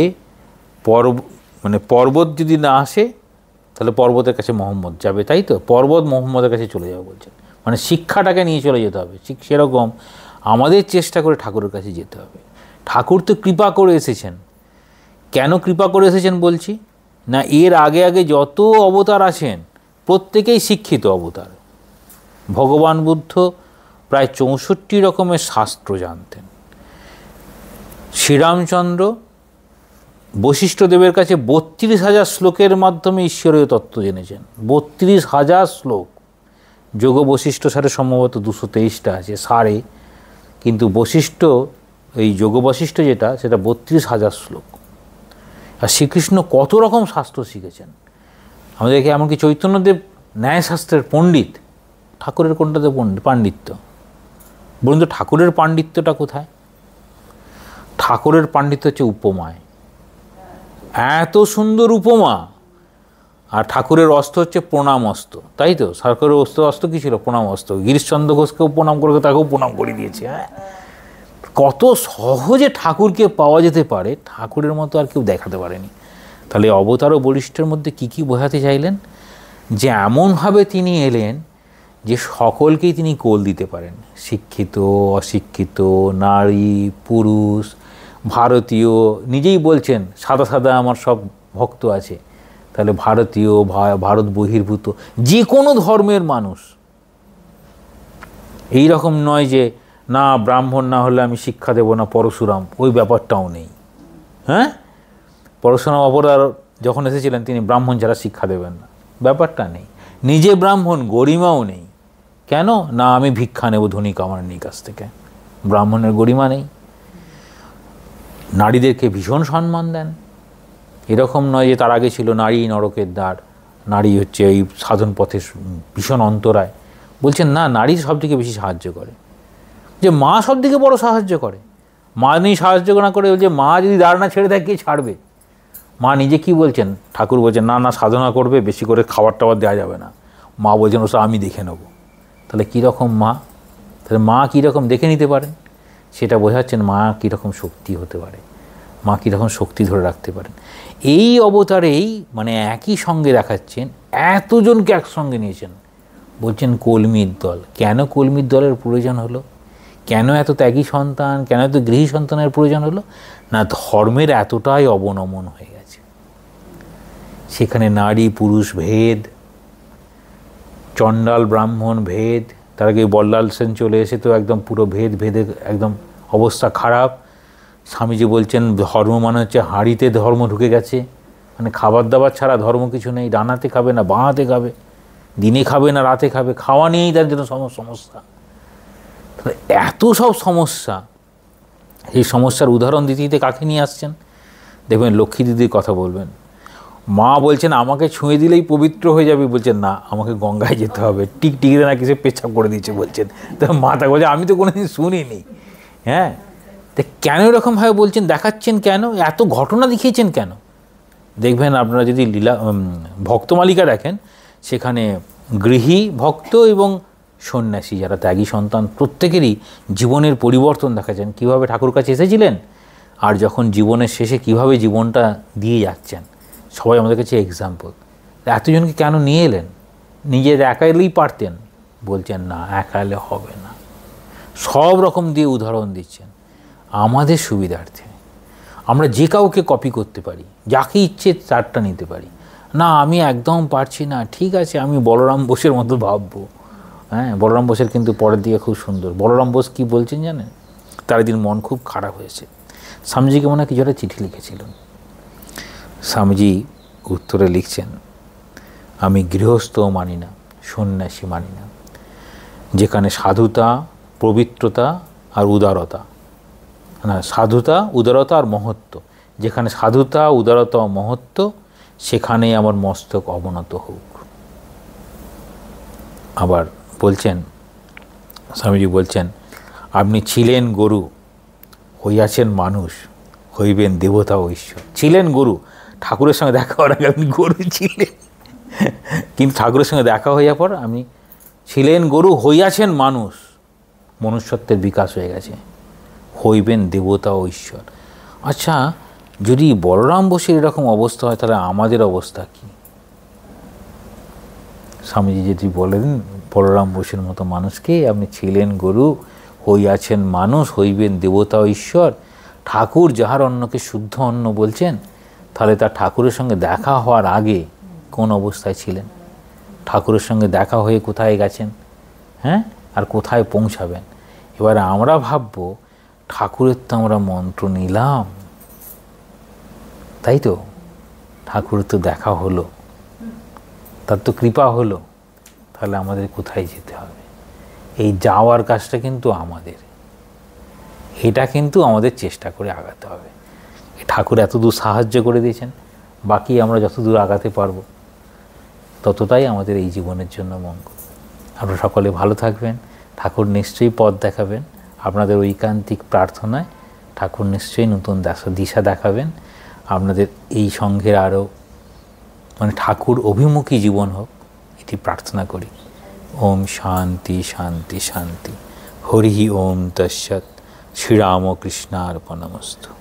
পর্ব মানে পর্বত যদি না আসে তাহলে পর্বতের কাছে মোহাম্মদ যাবে তাই তো পর্বত মোহাম্মদের কাছে চলে যাবে বলছেন মানে শিক্ষাটাকে নিয়ে চলে যেতে হবে ঠিক সেরকম আমাদের চেষ্টা করে ঠাকুরের কাছে যেতে হবে ঠাকুর তো কৃপা করে এসেছেন কেন কৃপা করে এসেছেন বলছি না এর আগে আগে যত অবতার আছেন প্রত্যেকেই শিক্ষিত অবতার ভগবান বুদ্ধ প্রায় চৌষট্টি রকমের শাস্ত্র জানতেন শ্রীরামচন্দ্র বশিষ্ঠদেবের কাছে বত্রিশ হাজার শ্লোকের মাধ্যমে ঈশ্বরীয় তত্ত্ব জেনেছেন বত্রিশ হাজার শ্লোক যোগ বশিষ্ঠ সারে সম্ভবত দুশো তেইশটা আছে সারে কিন্তু বশিষ্ঠ এই যোগ বশিষ্ঠ যেটা সেটা বত্রিশ হাজার শ্লোক আর শ্রীকৃষ্ণ কত রকম শাস্ত্র শিখেছেন আমাদেরকে এমনকি চৈতন্যদেব ন্যায়শাস্ত্রের পণ্ডিত ঠাকুরের কোনটাতে পণ্ডিত পাণ্ডিত্য বলুন তো ঠাকুরের পাণ্ডিত্যটা কোথায় ঠাকুরের পাণ্ডিত্য হচ্ছে উপমায় এত সুন্দর উপমা আর ঠাকুরের অস্ত্র হচ্ছে প্রণাম অস্ত্র তাই তো সরকারের অস্ত্র অস্ত্র কী ছিল প্রণাম অস্ত্র গিরিশচন্দ্র ঘোষকেও প্রণাম করে তাকেও প্রণাম করে দিয়েছে হ্যাঁ কত সহজে ঠাকুরকে পাওয়া যেতে পারে ঠাকুরের মতো আর কেউ দেখাতে পারেনি তাহলে অবতার ও বলিষ্ঠের মধ্যে কি কি বোঝাতে চাইলেন যে এমনভাবে তিনি এলেন যে সকলকেই তিনি কোল দিতে পারেন শিক্ষিত অশিক্ষিত নারী পুরুষ ভারতীয় নিজেই বলছেন সাদা সাদা আমার সব ভক্ত আছে তাহলে ভারতীয় ভারত বহির্ভূত যে কোনো ধর্মের মানুষ এই রকম নয় যে না ব্রাহ্মণ না হলে আমি শিক্ষা দেব না পরশুরাম ওই ব্যাপারটাও নেই হ্যাঁ পরশুরাম অপরাধ যখন এসেছিলেন তিনি ব্রাহ্মণ ছাড়া শিক্ষা দেবেন না ব্যাপারটা নেই নিজে ব্রাহ্মণ গরিমাও নেই কেন না আমি ভিক্ষা নেব ধনী কামার কাছ থেকে ব্রাহ্মণের গরিমা নেই নারীদেরকে ভীষণ সম্মান দেন এরকম নয় যে তার আগে ছিল নারী নরকের দ্বার নারী হচ্ছে এই সাধন পথের ভীষণ অন্তরায় বলছেন না নারী সবথেকে বেশি সাহায্য করে যে মা সবথেকে বড় সাহায্য করে মা নিয়ে সাহায্য না করে যে মা যদি দ্বার না ছেড়ে দেয় কে ছাড়বে মা নিজে কি বলছেন ঠাকুর বলছেন না না সাধনা করবে বেশি করে খাবার টাবার দেওয়া যাবে না মা বলছেন ওসব আমি দেখে নেব তাহলে কীরকম মা তাহলে মা কীরকম দেখে নিতে পারেন সেটা বোঝাচ্ছেন মা কীরকম শক্তি হতে পারে মা কীরকম শক্তি ধরে রাখতে পারেন এই অবতারেই মানে একই সঙ্গে দেখাচ্ছেন এতজনকে একসঙ্গে নিয়েছেন বলছেন কলমির দল কেন কলমির দলের প্রয়োজন হলো কেন এত ত্যাগী সন্তান কেন এত গৃহী সন্তানের প্রয়োজন হলো না ধর্মের এতটাই অবনমন হয়ে গেছে সেখানে নারী পুরুষ ভেদ চণ্ডাল ব্রাহ্মণ ভেদ তার আগে বল্লাল সেন চলে এসে তো একদম পুরো ভেদ ভেদে একদম অবস্থা খারাপ স্বামীজি বলছেন ধর্ম মানে হচ্ছে হাঁড়িতে ধর্ম ঢুকে গেছে মানে খাবার দাবার ছাড়া ধর্ম কিছু নেই ডানাতে খাবে না বাঁহাতে খাবে দিনে খাবে না রাতে খাবে খাওয়া নিয়েই তার জন্য সমস্যা এত সব সমস্যা এই সমস্যার উদাহরণ দিতে দিতে কাকে নিয়ে আসছেন দেখবেন লক্ষ্মী দিদির কথা বলবেন মা বলছেন আমাকে ছুঁয়ে দিলেই পবিত্র হয়ে যাবে বলছেন না আমাকে গঙ্গায় যেতে হবে টিক টিকরে না কিছু পেছাপ করে দিয়েছে বলছেন তো মাতা বলছে আমি তো কোনোদিন শুনিনি হ্যাঁ তো কেন এরকমভাবে বলছেন দেখাচ্ছেন কেন এত ঘটনা দেখিয়েছেন কেন দেখবেন আপনারা যদি লীলা ভক্তমালিকা দেখেন সেখানে গৃহী ভক্ত এবং সন্ন্যাসী যারা ত্যাগী সন্তান প্রত্যেকেরই জীবনের পরিবর্তন দেখাচ্ছেন কীভাবে ঠাকুর কাছে এসেছিলেন আর যখন জীবনের শেষে কিভাবে জীবনটা দিয়ে যাচ্ছেন সবাই আমাদের কাছে এক্সাম্পল এতজনকে কেন নিয়ে এলেন নিজের একাইলেই পারতেন বলছেন না একাইলে হবে না সব রকম দিয়ে উদাহরণ দিচ্ছেন আমাদের সুবিধার্থে আমরা যে কাউকে কপি করতে পারি যাকে ইচ্ছে তারটা নিতে পারি না আমি একদম পারছি না ঠিক আছে আমি বলরাম বোসের মতো ভাববো হ্যাঁ বলরাম বোসের কিন্তু পরের দিকে খুব সুন্দর বলরাম বোস কী বলছেন জানেন তার দিন মন খুব খারাপ হয়েছে স্বামীজিকে মনে হয় কিছুটা চিঠি লিখেছিলেন স্বামীজি উত্তরে লিখছেন আমি গৃহস্থও মানি না সন্ন্যাসী মানি না যেখানে সাধুতা পবিত্রতা আর উদারতা না সাধুতা উদারতা আর মহত্ব যেখানে সাধুতা উদারতা ও মহত্ব সেখানেই আমার মস্তক অবনত হোক আবার বলছেন স্বামীজি বলছেন আপনি ছিলেন গুরু হইয়াছেন মানুষ হইবেন দেবতা ও ঈশ্বর ছিলেন গুরু ঠাকুরের সঙ্গে দেখা হওয়ার আগে আপনি গরু ছিলেন কিন্তু ঠাকুরের সঙ্গে দেখা হইয়া পর আমি ছিলেন গরু হইয়াছেন মানুষ মনুষ্যত্বের বিকাশ হয়ে গেছে হইবেন দেবতা ও ঈশ্বর আচ্ছা যদি বলরাম বসে এরকম অবস্থা হয় তাহলে আমাদের অবস্থা কি স্বামীজি যদি বলেন বলরাম বসের মতো মানুষকে আপনি ছিলেন গুরু হইয়াছেন মানুষ হইবেন দেবতা ঈশ্বর ঠাকুর যাহার অন্নকে শুদ্ধ অন্ন বলছেন তাহলে তার ঠাকুরের সঙ্গে দেখা হওয়ার আগে কোন অবস্থায় ছিলেন ঠাকুরের সঙ্গে দেখা হয়ে কোথায় গেছেন হ্যাঁ আর কোথায় পৌঁছাবেন এবারে আমরা ভাবব ঠাকুরের তো আমরা মন্ত্র নিলাম তাই তো ঠাকুরের তো দেখা হলো তার তো কৃপা হলো তাহলে আমাদের কোথায় যেতে হবে এই যাওয়ার কাজটা কিন্তু আমাদের এটা কিন্তু আমাদের চেষ্টা করে আগাতে হবে ঠাকুর এতদূর সাহায্য করে দিয়েছেন বাকি আমরা যতদূর আগাতে পারবো ততটাই আমাদের এই জীবনের জন্য মঙ্গল আপনারা সকলে ভালো থাকবেন ঠাকুর নিশ্চয়ই পথ দেখাবেন আপনাদের ঐকান্তিক প্রার্থনায় ঠাকুর নিশ্চয়ই নতুন দিশা দেখাবেন আপনাদের এই সঙ্ঘের আরও মানে ঠাকুর অভিমুখী জীবন হোক এটি প্রার্থনা করি ওম শান্তি শান্তি শান্তি হরি ওম তৎসৎ শ্রীরামকৃষ্ণার্পণমস্তু